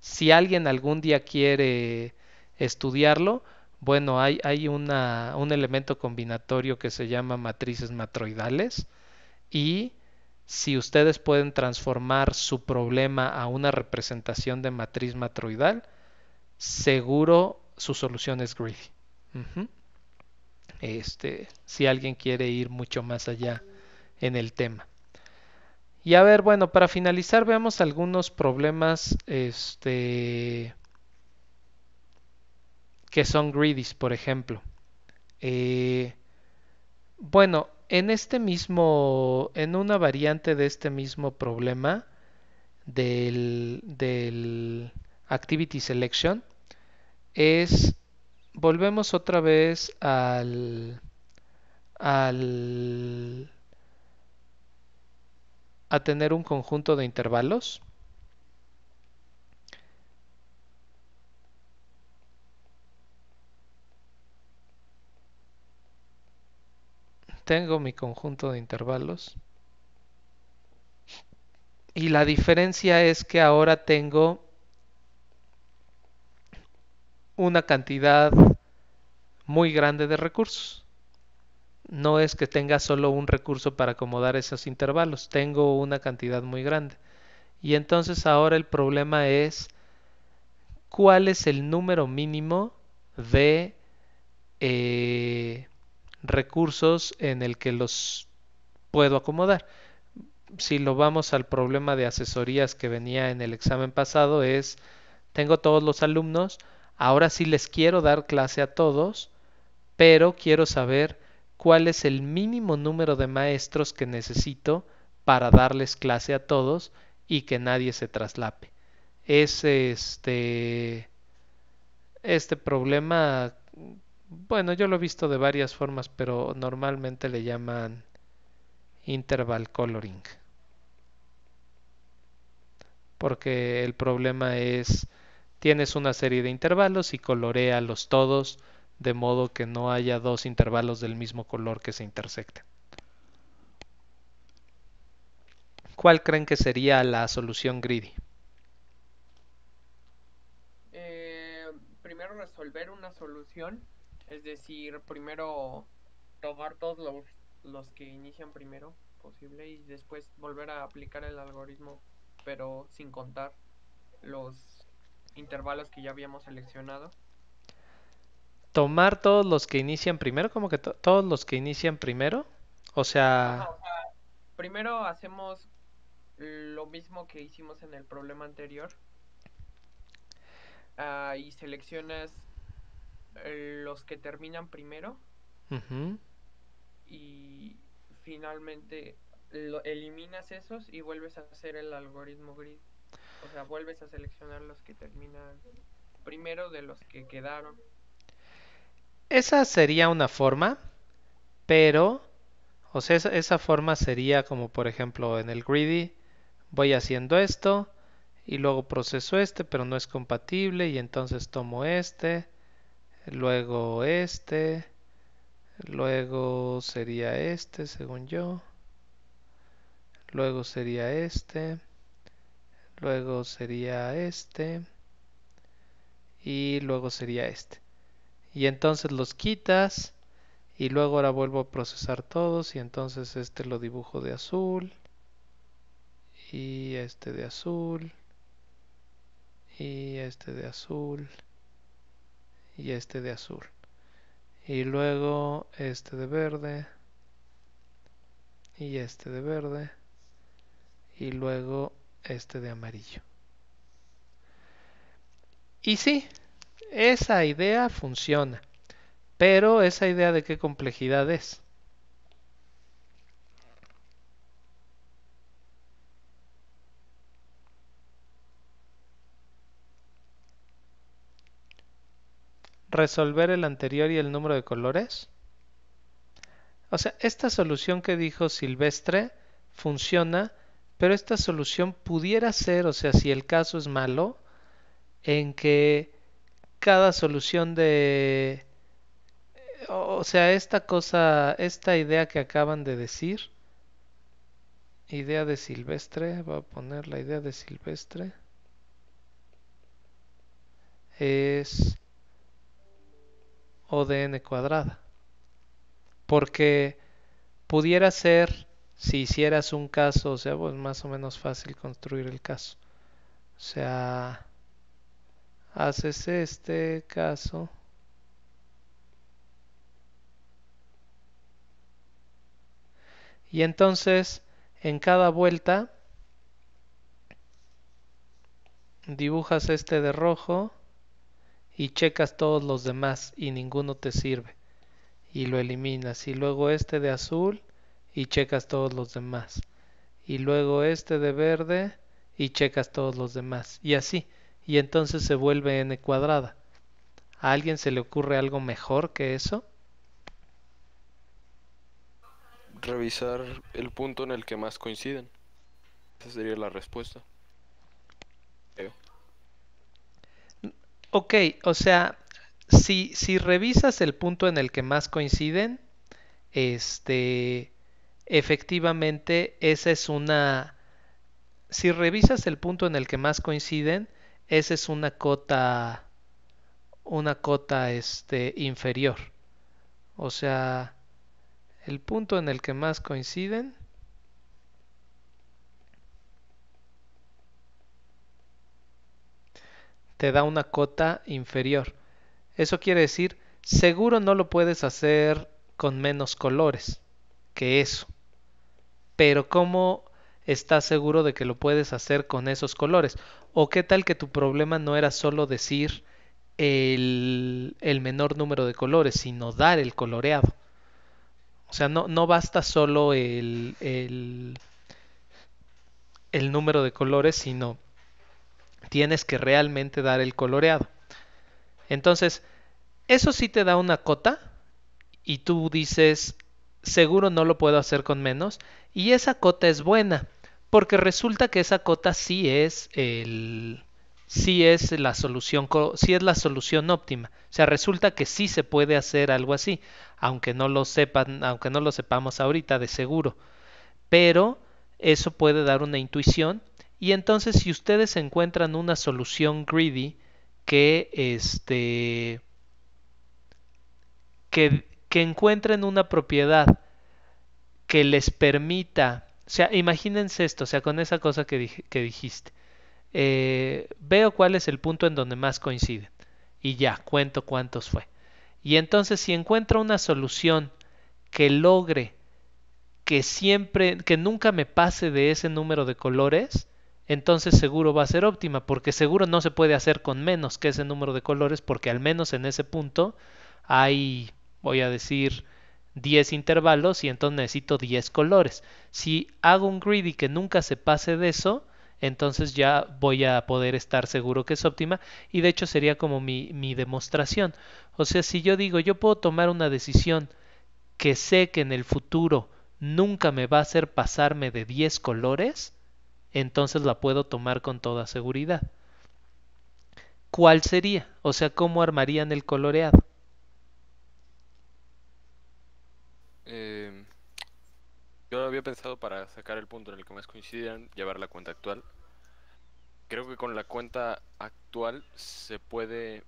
si alguien algún día quiere estudiarlo, bueno, hay, hay una, un elemento combinatorio que se llama matrices matroidales y si ustedes pueden transformar su problema a una representación de matriz matroidal, seguro su solución es greedy este, si alguien quiere ir mucho más allá en el tema. Y a ver, bueno, para finalizar veamos algunos problemas este, que son greedies, por ejemplo. Eh, bueno, en este mismo, en una variante de este mismo problema del, del activity selection, es volvemos otra vez al, a tener un conjunto de intervalos. Tengo mi conjunto de intervalos. Y la diferencia es que ahora tengo una cantidad muy grande de recursos. No es que tenga solo un recurso para acomodar esos intervalos, tengo una cantidad muy grande. Y entonces ahora el problema es cuál es el número mínimo de eh, recursos en el que los puedo acomodar. Si lo vamos al problema de asesorías que venía en el examen pasado, es tengo todos los alumnos, Ahora sí les quiero dar clase a todos, pero quiero saber cuál es el mínimo número de maestros que necesito para darles clase a todos y que nadie se traslape. Es este este problema bueno, yo lo he visto de varias formas, pero normalmente le llaman interval coloring. Porque el problema es Tienes una serie de intervalos y colorealos todos de modo que no haya dos intervalos del mismo color que se intersecten. ¿Cuál creen que sería la solución greedy? Eh, primero resolver una solución, es decir, primero tomar todos los, los que inician primero posible y después volver a aplicar el algoritmo, pero sin contar los intervalos que ya habíamos seleccionado? Tomar todos los que inician primero, como que todos los que inician primero. O sea... primero hacemos lo mismo que hicimos en el problema anterior. Ah, y seleccionas eh, los que terminan primero. Y finalmente lo eliminas esos y vuelves a hacer el algoritmo grid. O sea, vuelves a seleccionar los que terminan primero de los que quedaron. Esa sería una forma, pero, o sea, esa, esa forma sería como por ejemplo en el greedy, voy haciendo esto y luego proceso este, pero no es compatible y entonces tomo este, luego este, luego sería este según yo, luego sería este luego sería este y luego sería este y entonces los quitas y luego ahora vuelvo a procesar todos y entonces este lo dibujo de azul y este de azul y este de azul y este de azul y luego este de verde y este de verde y luego este de amarillo. Y sí, esa idea funciona, pero esa idea de qué complejidad es. resolver el anterior y el número de colores? O sea, esta solución que dijo Silvestre funciona pero esta solución pudiera ser, o sea, si el caso es malo, en que cada solución de... O sea, esta cosa, esta idea que acaban de decir, idea de silvestre, voy a poner la idea de silvestre, es O cuadrada. Porque pudiera ser si hicieras un caso, o sea, pues más o menos fácil construir el caso. O sea, haces este caso. Y entonces, en cada vuelta, dibujas este de rojo y checas todos los demás y ninguno te sirve. Y lo eliminas. Y luego este de azul y checas todos los demás. Y luego este de verde y checas todos los demás. Y así. Y entonces se vuelve n cuadrada. ¿A alguien se le ocurre algo mejor que eso? Revisar el punto en el que más coinciden. Esa sería la respuesta. Ok, o sea, si, si revisas el punto en el que más coinciden, este efectivamente esa es una... Si revisas el punto en el que más coinciden, esa es una cota una cota este inferior. O sea, el punto en el que más coinciden te da una cota inferior. Eso quiere decir, seguro no lo puedes hacer con menos colores que eso pero ¿cómo estás seguro de que lo puedes hacer con esos colores? ¿O qué tal que tu problema no era solo decir el, menor número de colores, sino dar el coloreado? O sea, no, no basta solo el, el, el número de colores, sino tienes que realmente dar el coloreado. Entonces, eso sí te da una cota y tú dices, seguro no lo puedo hacer con menos. Y esa cota es buena, porque resulta que esa cota sí es el sí es la solución si es la solución óptima. O sea, resulta que sí se puede hacer algo así, aunque no lo sepan, aunque no lo sepamos ahorita de seguro. Pero eso puede dar una intuición y entonces si ustedes encuentran una solución greedy que este que que encuentren una propiedad que les permita, o sea, imagínense esto, o sea, con esa cosa que, dijiste, eh, veo cuál es el punto en donde más coinciden y ya, cuento cuántos fue. Y entonces si encuentro una solución que logre que siempre, que nunca me pase de ese número de colores, entonces seguro va a ser óptima, porque seguro no se puede hacer con menos que ese número de colores, porque al menos en ese punto hay voy a decir 10 intervalos y entonces necesito 10 colores. Si hago un greedy que nunca se pase de eso, entonces ya voy a poder estar seguro que es óptima y de hecho sería como mi, mi demostración. O sea, si yo digo, yo puedo tomar una decisión que sé que en el futuro nunca me va a hacer pasarme de 10 colores, entonces la puedo tomar con toda seguridad. ¿Cuál sería? O sea, ¿cómo armarían el coloreado? Em, yo había pensado para sacar el punto en el que más coincidían llevar la cuenta actual. Creo que con la cuenta actual se puede,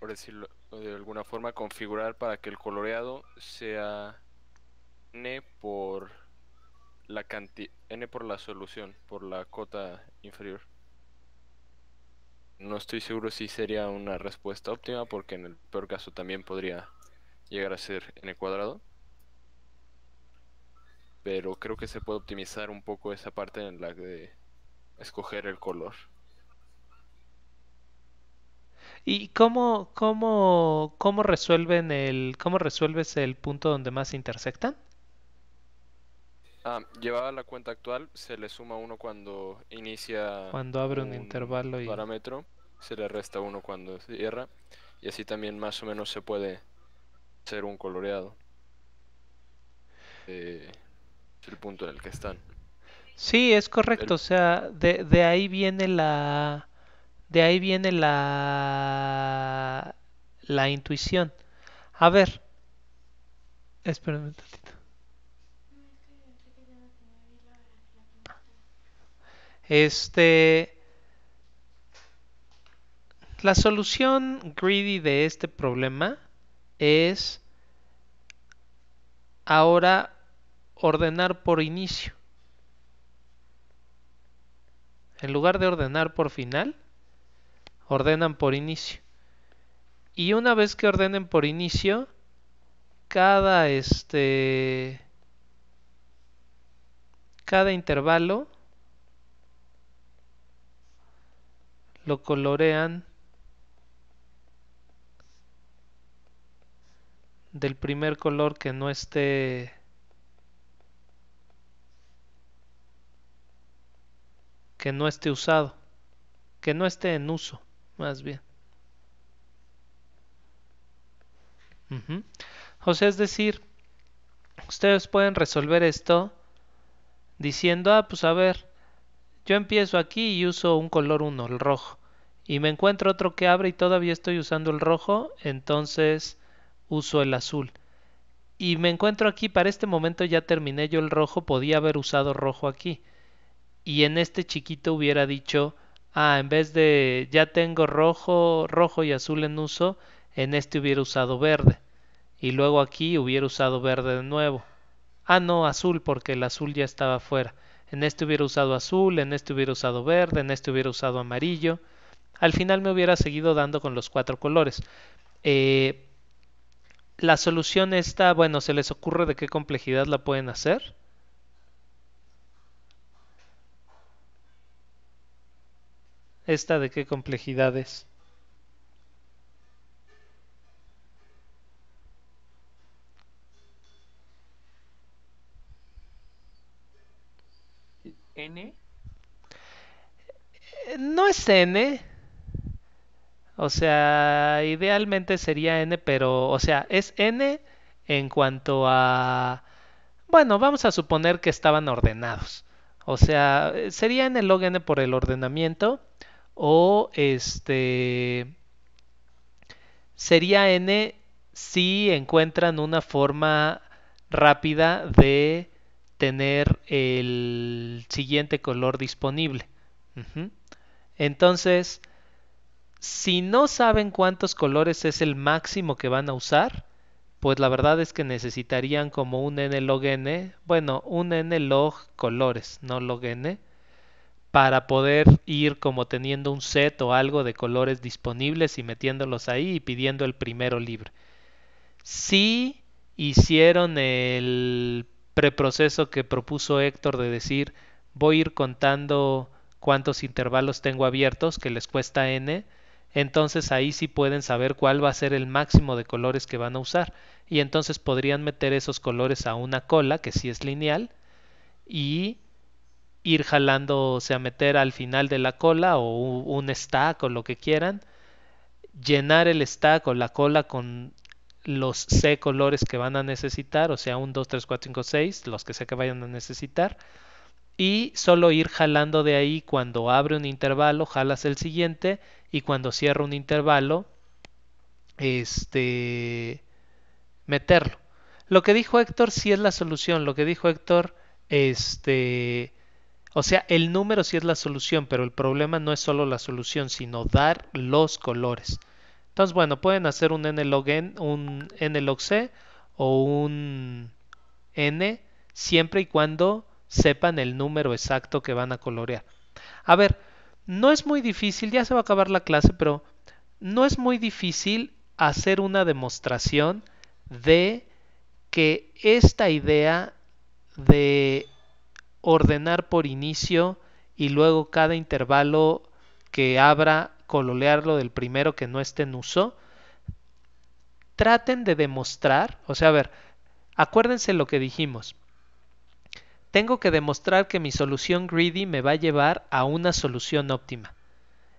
por decirlo de alguna forma, configurar para que el coloreado sea n por la n por la solución, por la cota inferior. No estoy seguro si sería una respuesta óptima porque en el peor caso también podría llegar a ser n cuadrado pero creo que se puede optimizar un poco esa parte en la de escoger el color. ¿Y cómo, cómo, resuelven el, cómo resuelves el punto donde más se intersectan? Ah, llevaba la cuenta actual, se le suma uno cuando inicia. Cuando abre un, intervalo y. Parámetro, se le resta uno cuando cierra. Y así también más o menos se puede hacer un coloreado. Eh, el punto en el que están. Sí, es correcto. O sea, de, de ahí viene la. De ahí viene la. La intuición. A ver. Espérame un tantito. Este. La solución greedy de este problema es ahora ordenar por inicio. En lugar de ordenar por final, ordenan por inicio. Y una vez que ordenen por inicio, cada este cada intervalo lo colorean del primer color que no esté que no esté usado, que no esté en uso, más bien. O sea, es decir, ustedes pueden resolver esto diciendo, ah, pues a ver, yo empiezo aquí y uso un color 1, el rojo, y me encuentro otro que abre y todavía estoy usando el rojo, entonces uso el azul. Y me encuentro aquí, para este momento ya terminé yo el rojo, podía haber usado rojo aquí y en este chiquito hubiera dicho, ah, en vez de ya tengo rojo, rojo y azul en uso, en este hubiera usado verde. Y luego aquí hubiera usado verde de nuevo. Ah, no, azul, porque el azul ya estaba fuera. En este hubiera usado azul, en este hubiera usado verde, en este hubiera usado amarillo. Al final me hubiera seguido dando con los cuatro colores. Eh, la solución está, bueno, ¿se les ocurre de qué complejidad la pueden hacer? esta de qué complejidades ¿N? No es N. O sea, idealmente sería N, pero, o sea, es N en cuanto a... Bueno, vamos a suponer que estaban ordenados. O sea, sería N log N por el ordenamiento o este sería n si encuentran una forma rápida de tener el siguiente color disponible. Entonces, si no saben cuántos colores es el máximo que van a usar, pues la verdad es que necesitarían como un n log n, bueno, un n log colores, no log n, para poder ir como teniendo un set o algo de colores disponibles y metiéndolos ahí y pidiendo el primero libre. si hicieron el preproceso que propuso Héctor de decir voy a ir contando cuántos intervalos tengo abiertos que les cuesta n, entonces ahí sí pueden saber cuál va a ser el máximo de colores que van a usar y entonces podrían meter esos colores a una cola que sí es lineal y ir o sea, meter al final de la cola o un stack o lo que quieran, llenar el stack o la cola con los C colores que van a necesitar, o sea, un 2, 3, 4, 5, 6, los que sé que vayan a necesitar, y solo ir jalando de ahí cuando abre un intervalo, jalas el siguiente, y cuando cierra un intervalo, este, meterlo. Lo que dijo Héctor sí es la solución, lo que dijo Héctor, este, o sea, el número sí es la solución, pero el problema no es solo la solución, sino dar los colores. Entonces, bueno, pueden hacer un n log n, un n log c o un n siempre y cuando sepan el número exacto que van a colorear. A ver, no es muy difícil, ya se va a acabar la clase, pero no es muy difícil hacer una demostración de que esta idea de ordenar por inicio y luego cada intervalo que abra lo del primero que no esté en uso. Traten de demostrar, o sea, a ver, acuérdense lo que dijimos. Tengo que demostrar que mi solución greedy me va a llevar a una solución óptima.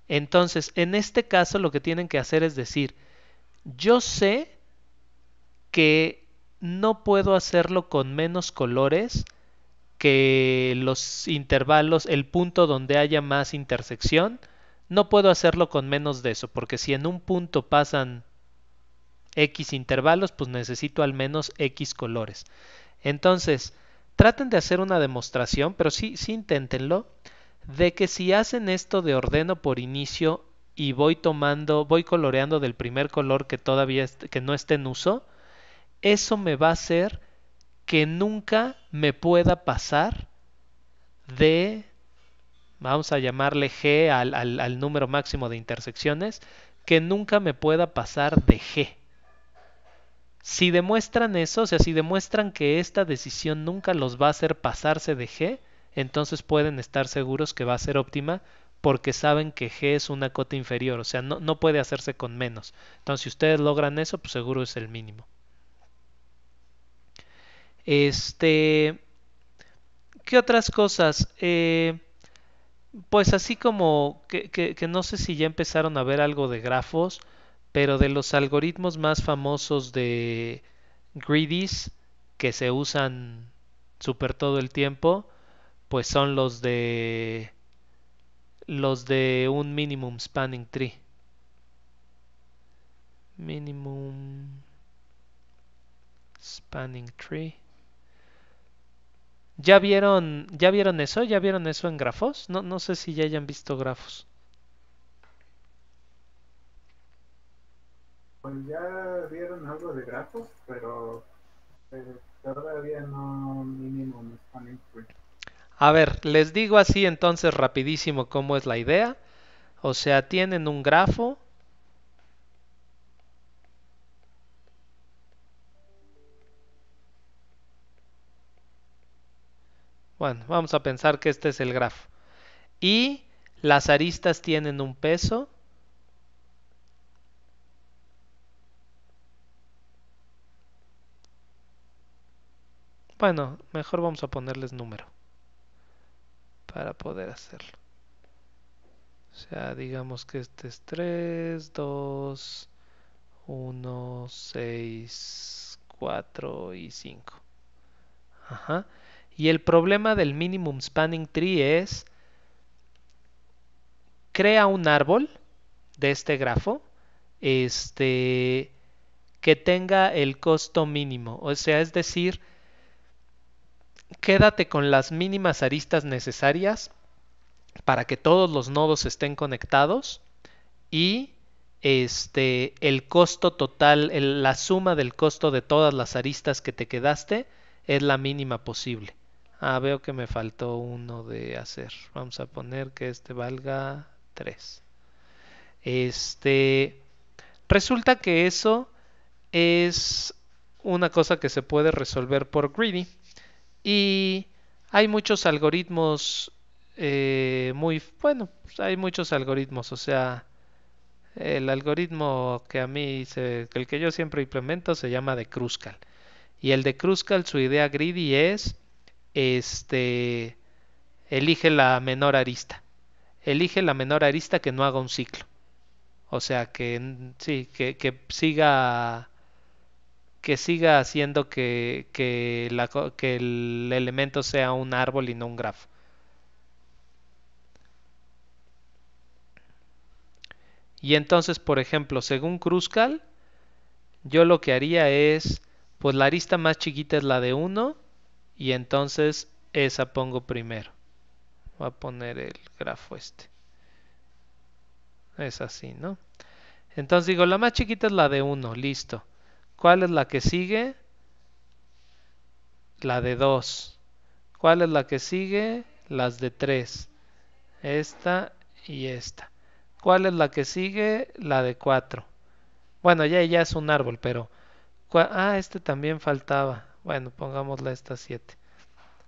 Entonces, en este caso lo que tienen que hacer es decir, yo sé que no puedo hacerlo con menos colores que los intervalos, el punto donde haya más intersección, no puedo hacerlo con menos de eso, porque si en un punto pasan X intervalos, pues necesito al menos X colores. Entonces, traten de hacer una demostración, pero sí, sí inténtenlo, de que si hacen esto de ordeno por inicio y voy tomando, voy coloreando del primer color que todavía que no esté en uso, eso me va a hacer que nunca me pueda pasar de, vamos a llamarle G al, número máximo de intersecciones, que nunca me pueda pasar de G. Si demuestran eso, o sea, si demuestran que esta decisión nunca los va a hacer pasarse de G, entonces pueden estar seguros que va a ser óptima porque saben que G es una cota inferior, o sea, no, no puede hacerse con menos. Entonces, si ustedes logran eso, pues seguro es el mínimo. Este, ¿qué otras cosas? Eh, pues así como que, no sé si ya empezaron a ver algo de grafos, pero de los algoritmos más famosos de Greedies que se usan super todo el tiempo, pues son los de los de un minimum spanning tree. Minimum spanning tree. ¿Ya vieron, ¿Ya vieron eso? ¿Ya vieron eso en grafos? No, no sé si ya hayan visto grafos. Pues ya vieron algo de grafos, pero todavía no mínimo A ver, les digo así entonces rapidísimo cómo es la idea. O sea, tienen un grafo Bueno, vamos a pensar que este es el grafo. Y las aristas tienen un peso. Bueno, mejor vamos a ponerles número para poder hacerlo. O sea, digamos que este es 3, 2, 1, 6, 4 y 5. Ajá. Y el problema del minimum spanning tree es, crea un árbol de este grafo este, que tenga el costo mínimo. O sea, es decir, quédate con las mínimas aristas necesarias para que todos los nodos estén conectados y este, el costo total, la suma del costo de todas las aristas que te quedaste es la mínima posible. Ah, veo que me faltó uno de hacer. Vamos a poner que este valga 3. Este. Resulta que eso es una cosa que se puede resolver por greedy. Y hay muchos algoritmos eh, muy. Bueno, pues hay muchos algoritmos. O sea, el algoritmo que a mí. Se, el que yo siempre implemento se llama de Kruskal. Y el de Kruskal, su idea greedy es este, elige la menor arista. Elige la menor arista que no haga un ciclo. O sea, que sí, que, siga que siga haciendo que, que el elemento sea un árbol y no un grafo. Y entonces, por ejemplo, según Kruskal, yo lo que haría es, pues la arista más chiquita es la de 1 y entonces esa pongo primero. Voy a poner el grafo este. Es así, ¿no? Entonces digo, la más chiquita es la de 1, listo. ¿Cuál es la que sigue? La de 2. ¿Cuál es la que sigue? Las de 3. Esta y esta. ¿Cuál es la que sigue? La de 4. Bueno, ya, es un árbol, pero... Ah, este también faltaba. Bueno, pongámosla esta 7.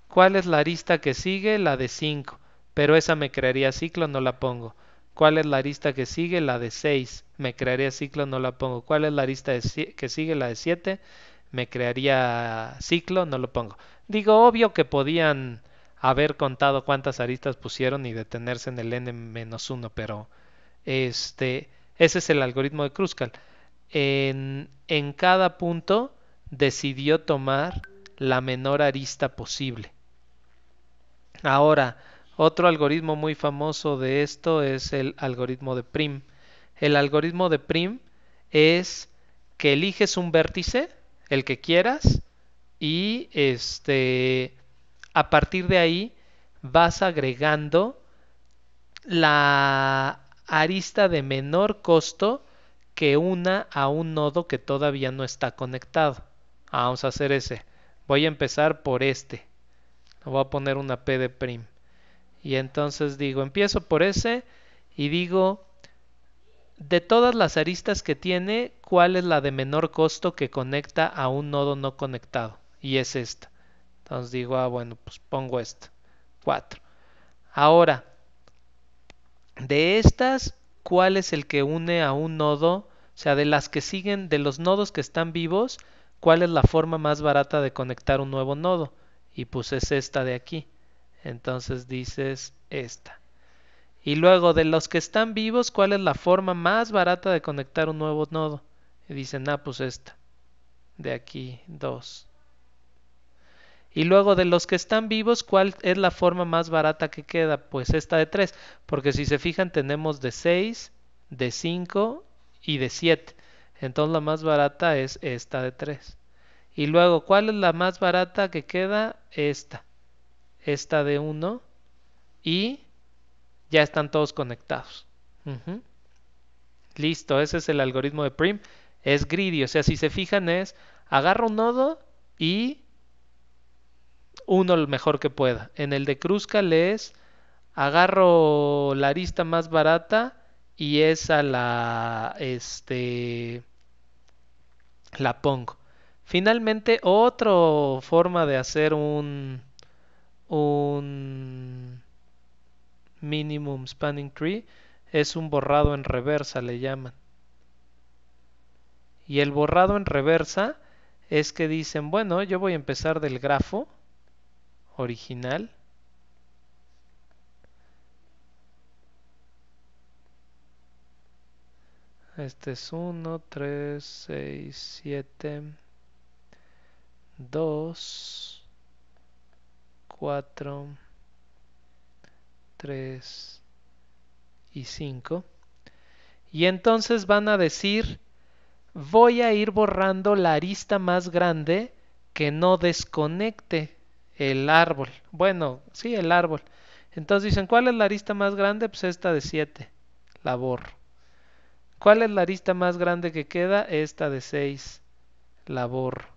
¿Cuál es la arista que sigue? La de 5. Pero esa me crearía ciclo, no la pongo. ¿Cuál es la arista que sigue? La de 6. Me crearía ciclo, no la pongo. ¿Cuál es la arista que sigue? La de 7. Me crearía ciclo, no lo pongo. Digo, obvio que podían haber contado cuántas aristas pusieron y detenerse en el n-1, pero este, ese es el algoritmo de Kruskal. En, en cada punto decidió tomar la menor arista posible. Ahora, otro algoritmo muy famoso de esto es el algoritmo de Prim. El algoritmo de Prim es que eliges un vértice, el que quieras, y este a partir de ahí vas agregando la arista de menor costo que una a un nodo que todavía no está conectado. Ah, vamos a hacer ese. Voy a empezar por este. Lo voy a poner una P de prim. Y entonces digo, empiezo por ese y digo, de todas las aristas que tiene, ¿cuál es la de menor costo que conecta a un nodo no conectado? Y es esta. Entonces digo, ah, bueno, pues pongo esta. 4. Ahora, de estas, ¿cuál es el que une a un nodo? O sea, de las que siguen, de los nodos que están vivos, cuál es la forma más barata de conectar un nuevo nodo. Y pues es esta de aquí. Entonces dices esta. Y luego de los que están vivos, ¿cuál es la forma más barata de conectar un nuevo nodo? Y dicen, ah, pues esta. De aquí, dos. Y luego de los que están vivos, ¿cuál es la forma más barata que queda? Pues esta de tres. Porque si se fijan, tenemos de 6, de 5 y de siete. Entonces la más barata es esta de 3. Y luego, ¿cuál es la más barata que queda? Esta. Esta de 1. Y ya están todos conectados. Listo, ese es el algoritmo de Prim. Es greedy, o sea, si se fijan es, agarro un nodo y uno lo mejor que pueda. En el de Kruskal es, agarro la arista más barata y esa la, este, la pongo. Finalmente, otra forma de hacer un, un minimum spanning tree es un borrado en reversa, le llaman. Y el borrado en reversa es que dicen, bueno, yo voy a empezar del grafo original Este es 1, 3, 6, 7, 2, 4, 3 y 5. Y entonces van a decir, voy a ir borrando la arista más grande que no desconecte el árbol. Bueno, sí, el árbol. Entonces dicen, ¿cuál es la arista más grande? Pues esta de 7. La borro. ¿Cuál es la arista más grande que queda? Esta de 6. Labor.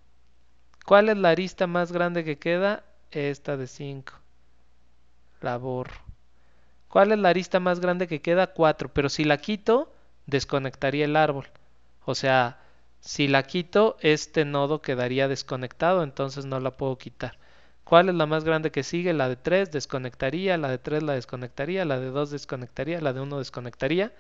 ¿Cuál es la arista más grande que queda? Esta de 5. Labor. ¿Cuál es la arista más grande que queda? 4. Pero si la quito, desconectaría el árbol. O sea, si la quito, este nodo quedaría desconectado, entonces no la puedo quitar. ¿Cuál es la más grande que sigue? La de 3 desconectaría, la de 3 la desconectaría, la de 2 desconectaría, la de 1 desconectaría.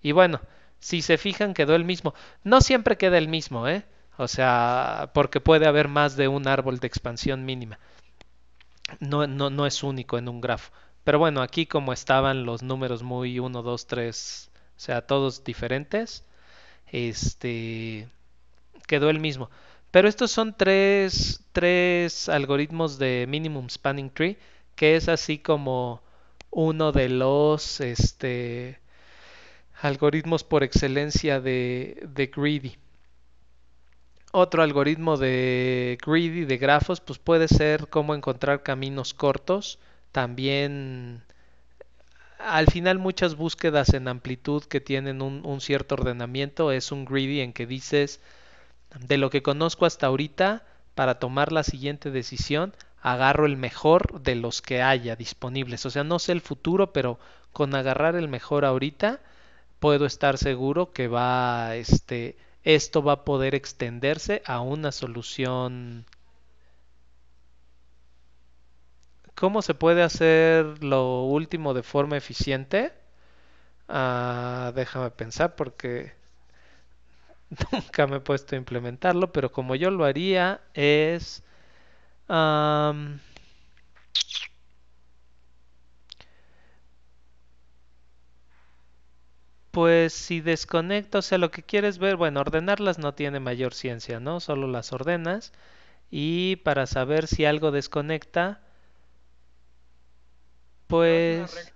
Y bueno, si se fijan, quedó el mismo. No siempre queda el mismo, ¿eh? O sea, porque puede haber más de un árbol de expansión mínima. No, no, es único en un grafo. Pero bueno, aquí como estaban los números muy 1, 2, 3, o sea, todos diferentes, este quedó el mismo. Pero estos son tres, tres algoritmos de minimum spanning tree, que es así como uno de los este, algoritmos por excelencia de, Greedy. Otro algoritmo de Greedy, de grafos, pues puede ser cómo encontrar caminos cortos. También, al final, muchas búsquedas en amplitud que tienen un cierto ordenamiento es un Greedy en que dices, de lo que conozco hasta ahorita, para tomar la siguiente decisión, agarro el mejor de los que haya disponibles. O sea, no sé el futuro, pero con agarrar el mejor ahorita, puedo estar seguro que va, este, esto va a poder extenderse a una solución. ¿Cómo se puede hacer lo último de forma eficiente? Ah, déjame pensar porque *laughs* nunca me he puesto a implementarlo, pero como yo lo haría es... pues si desconecta, o sea, lo que quieres ver, bueno, ordenarlas no tiene mayor ciencia, ¿no? Solo las ordenas y para saber si algo desconecta, pues...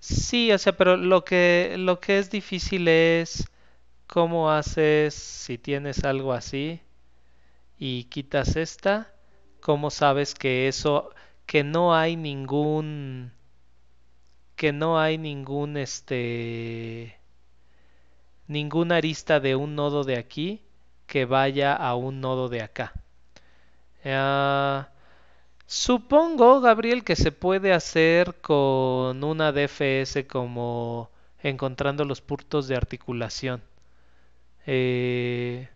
Sí, o sea, pero lo que, lo que es difícil es cómo haces si tienes algo así y quitas esta, cómo sabes que eso, que no hay ningún que no hay ningún este ninguna arista de un nodo de aquí que vaya a un nodo de acá. Ah, supongo, Gabriel, que se puede hacer con una DFS como encontrando los puntos de articulación. Eh,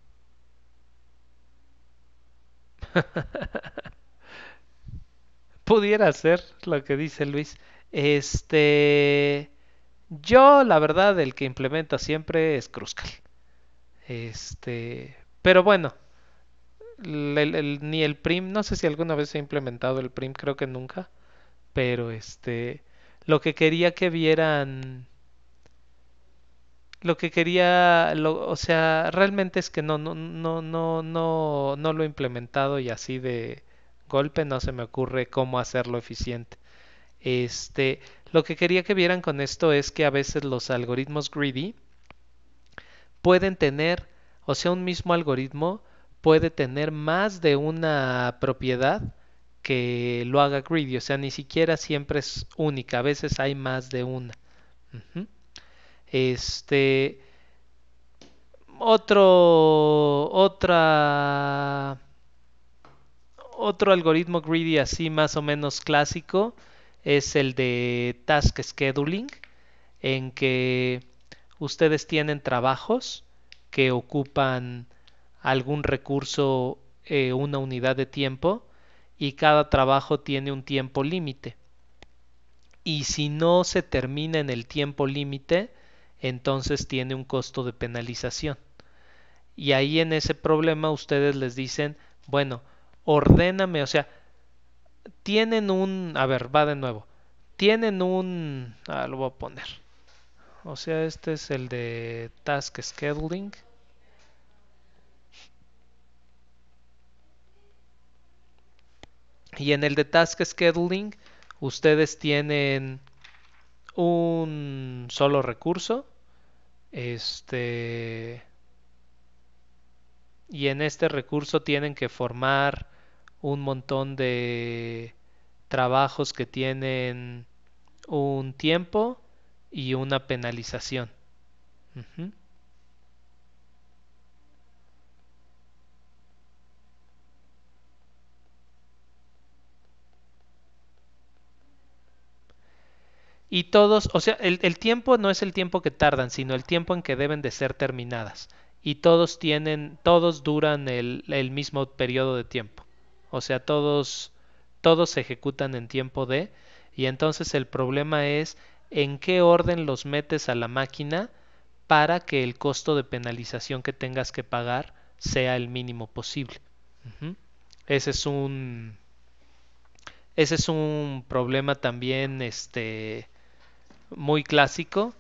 *laughs* pudiera ser lo que dice Luis. Este. Yo, la verdad, el que implementa siempre es Kruskal. Este. Pero bueno. ni el prim, no sé si alguna vez he implementado el prim, creo que nunca. Pero este. Lo que quería que vieran. Lo que quería, o sea, realmente es que no, no, no, no, no, no lo he implementado y así de golpe no se me ocurre cómo hacerlo eficiente. Este, lo que quería que vieran con esto es que a veces los algoritmos greedy pueden tener, o sea, un mismo algoritmo puede tener más de una propiedad que lo haga greedy, o sea, ni siquiera siempre es única, a veces hay más de una. Este otro otra otro algoritmo greedy así más o menos clásico es el de task scheduling, en que ustedes tienen trabajos que ocupan algún recurso, eh, una unidad de tiempo, y cada trabajo tiene un tiempo límite. Y si no se termina en el tiempo límite, entonces tiene un costo de penalización. Y ahí en ese problema ustedes les dicen, bueno, ordéname, o sea, tienen un, a ver, va de nuevo, tienen un, ah, lo voy a poner, o sea, este es el de Task Scheduling. Y en el de Task Scheduling, ustedes tienen un solo recurso. Este. Y en este recurso tienen que formar un montón de trabajos que tienen un tiempo y una penalización. Y todos, o sea, el, tiempo no es el tiempo que tardan, sino el tiempo en que deben de ser terminadas. Y todos tienen, todos duran el, el mismo periodo de tiempo. O sea, todos, todos se ejecutan en tiempo D. Y entonces el problema es en qué orden los metes a la máquina para que el costo de penalización que tengas que pagar sea el mínimo posible. Ese es un ese es un problema también este muy clásico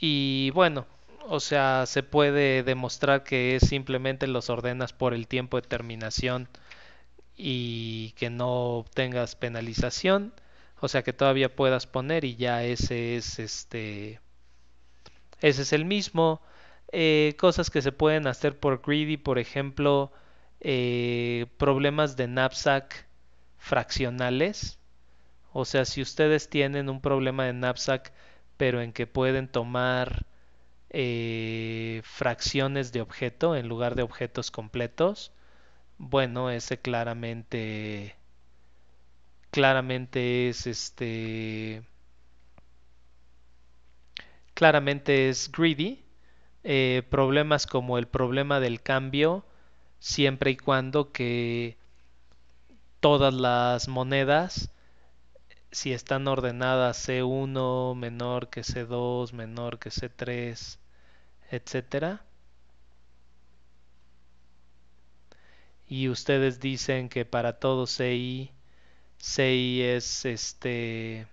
y bueno, o sea, se puede demostrar que es simplemente los ordenas por el tiempo de terminación y que no tengas penalización, o sea que todavía puedas poner y ya ese es este ese es el mismo. Eh, cosas que se pueden hacer por greedy, por ejemplo, eh, problemas de knapsack fraccionales. O sea, si ustedes tienen un problema de knapsack, pero en que pueden tomar eh, fracciones de objeto en lugar de objetos completos, bueno, ese claramente claramente es este claramente es greedy. Eh, problemas como el problema del cambio, siempre y cuando que todas las monedas, si están ordenadas C1 menor que C2 menor que C3, etcétera, y ustedes dicen que para todo CI, CI es este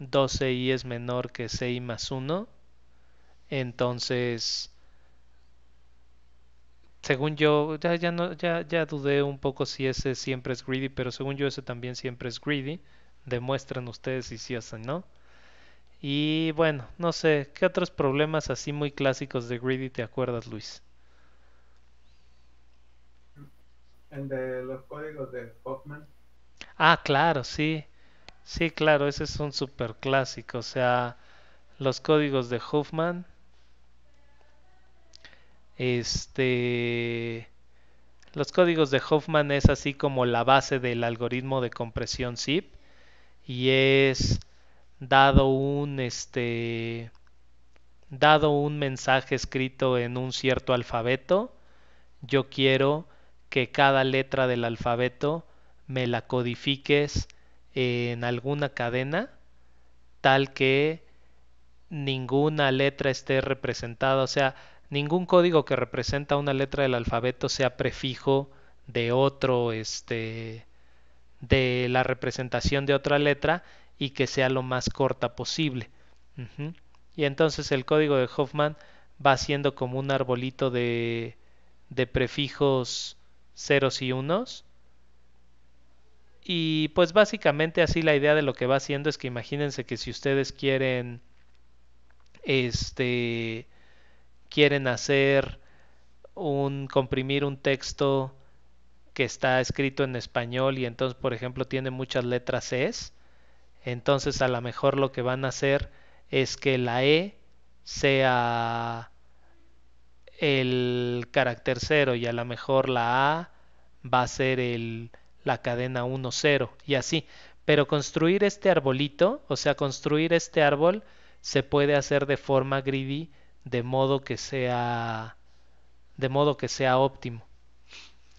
2CI es menor que CI más 1, entonces, según yo, ya, no, ya, dudé un poco si ese siempre es greedy, pero según yo ese también siempre es greedy. Demuestren ustedes si sí hacen, ¿no? Y bueno, no sé, ¿qué otros problemas así muy clásicos de greedy te acuerdas, Luis? de los códigos de Hoffman. Ah, claro, sí. Sí, claro, ese es un super clásico. O sea, los códigos de Hoffman. Este. Los códigos de Hoffman es así como la base del algoritmo de compresión zip. Y es dado un este. dado un mensaje escrito en un cierto alfabeto. Yo quiero que cada letra del alfabeto me la codifiques en alguna cadena tal que ninguna letra esté representada, o sea, ningún código que representa una letra del alfabeto sea prefijo de otro, este, de la representación de otra letra y que sea lo más corta posible. Y entonces el código de Hoffman va siendo como un arbolito de, de prefijos ceros y unos. Y pues básicamente así la idea de lo que va haciendo es que imagínense que si ustedes quieren este quieren hacer un comprimir un texto que está escrito en español y entonces por ejemplo tiene muchas letras es entonces a lo mejor lo que van a hacer es que la E sea el carácter 0 y a lo mejor la A va a ser el, la cadena 1, 0 y así. Pero construir este arbolito, o sea, construir este árbol, se puede hacer de forma greedy de modo que sea de modo que sea óptimo.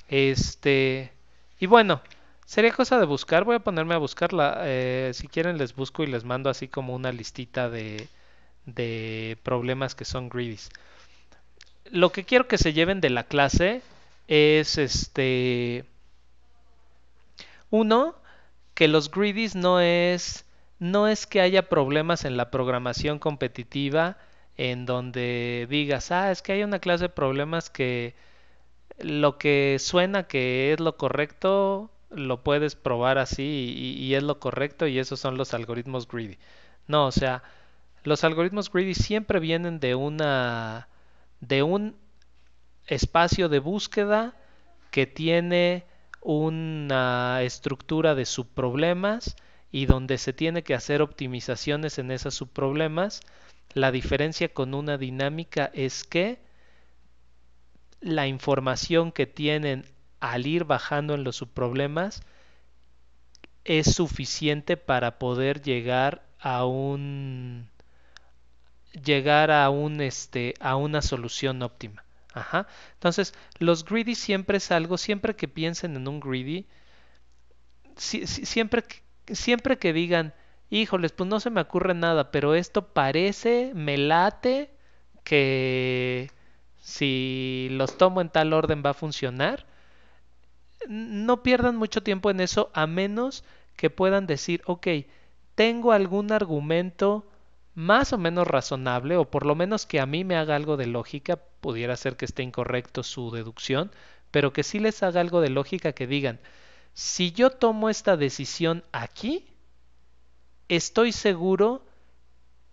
Este y bueno, sería cosa de buscar. Voy a ponerme a buscarla. Eh, si quieren les busco y les mando así como una listita de, de problemas que son greedies lo que quiero que se lleven de la clase es este. Uno, que los greedies no es. No es que haya problemas en la programación competitiva en donde digas, ah, es que hay una clase de problemas que lo que suena que es lo correcto, lo puedes probar así y, y es lo correcto y esos son los algoritmos greedy. No, o sea, los algoritmos greedy siempre vienen de una de un espacio de búsqueda que tiene una estructura de subproblemas y donde se tiene que hacer optimizaciones en esas subproblemas. La diferencia con una dinámica es que la información que tienen al ir bajando en los subproblemas es suficiente para poder llegar a un llegar a, un, este, a una solución óptima. Entonces, los greedy siempre es algo, siempre que piensen en un greedy, siempre, siempre que digan, híjoles, pues no se me ocurre nada, pero esto parece, me late, que si los tomo en tal orden va a funcionar. No pierdan mucho tiempo en eso, a menos que puedan decir, ok, tengo algún argumento más o menos razonable, o por lo menos que a mí me haga algo de lógica, pudiera ser que esté incorrecto su deducción, pero que sí les haga algo de lógica que digan, si yo tomo esta decisión aquí, estoy seguro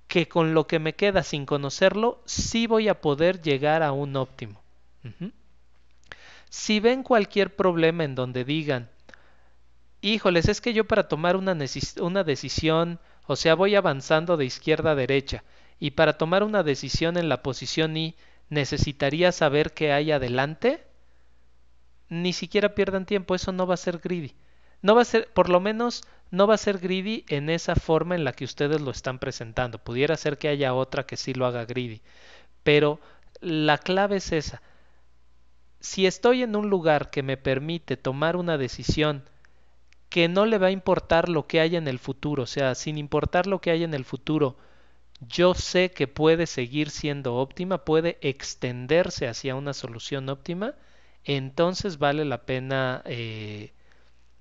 que con lo que me queda sin conocerlo, sí voy a poder llegar a un óptimo. Si ven cualquier problema en donde digan, híjoles, es que yo para tomar una decisión o sea, voy avanzando de izquierda a derecha, y para tomar una decisión en la posición Y, ¿necesitaría saber qué hay adelante? Ni siquiera pierdan tiempo, eso no va a ser greedy. No va a ser, por lo menos, no va a ser greedy en esa forma en la que ustedes lo están presentando. Pudiera ser que haya otra que sí lo haga greedy, pero la clave es esa. Si estoy en un lugar que me permite tomar una decisión que no le va a importar lo que haya en el futuro, o sea, sin importar lo que haya en el futuro, yo sé que puede seguir siendo óptima, puede extenderse hacia una solución óptima, entonces vale la pena eh,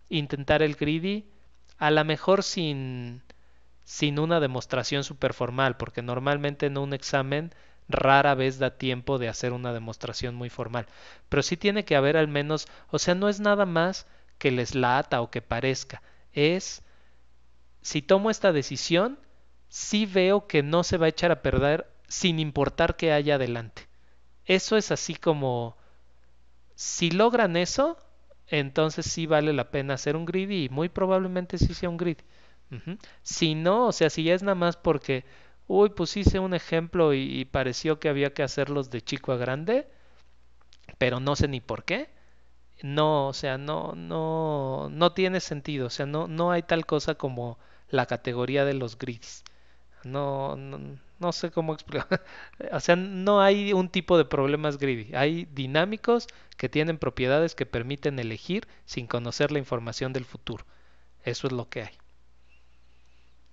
intentar el greedy, a lo mejor sin, sin una demostración super formal, porque normalmente en un examen rara vez da tiempo de hacer una demostración muy formal, pero sí tiene que haber al menos, o sea, no es nada más que les lata o que parezca. Es, si tomo esta decisión, si veo que no se va a echar a perder sin importar qué haya adelante. Eso es así como, si logran eso, entonces sí vale la pena hacer un grid y muy probablemente sí sea un grid. Si no, o sea, si ya es nada más porque, uy, pues hice un ejemplo y, y pareció que había que hacerlos de chico a grande, pero no sé ni por qué, no, o sea, no, no, no tiene sentido, o sea, no, no hay tal cosa como la categoría de los grids. No, no, no sé cómo explicar. *laughs* o sea, no hay un tipo de problemas grid Hay dinámicos que tienen propiedades que permiten elegir sin conocer la información del futuro. Eso es lo que hay.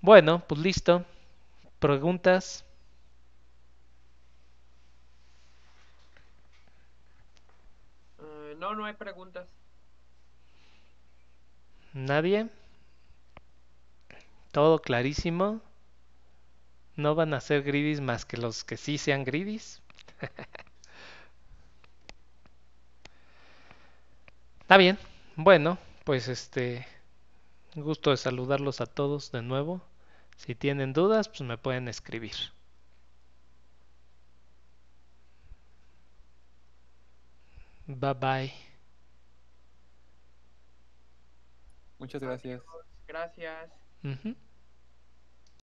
Bueno, pues listo. Preguntas. No, no hay preguntas. ¿Nadie? ¿Todo clarísimo? ¿No van a ser gridis más que los que sí sean gridis? *laughs* Está bien. Bueno, pues este... Gusto de saludarlos a todos de nuevo. Si tienen dudas, pues me pueden escribir. Bye bye. Muchas gracias. Gracias.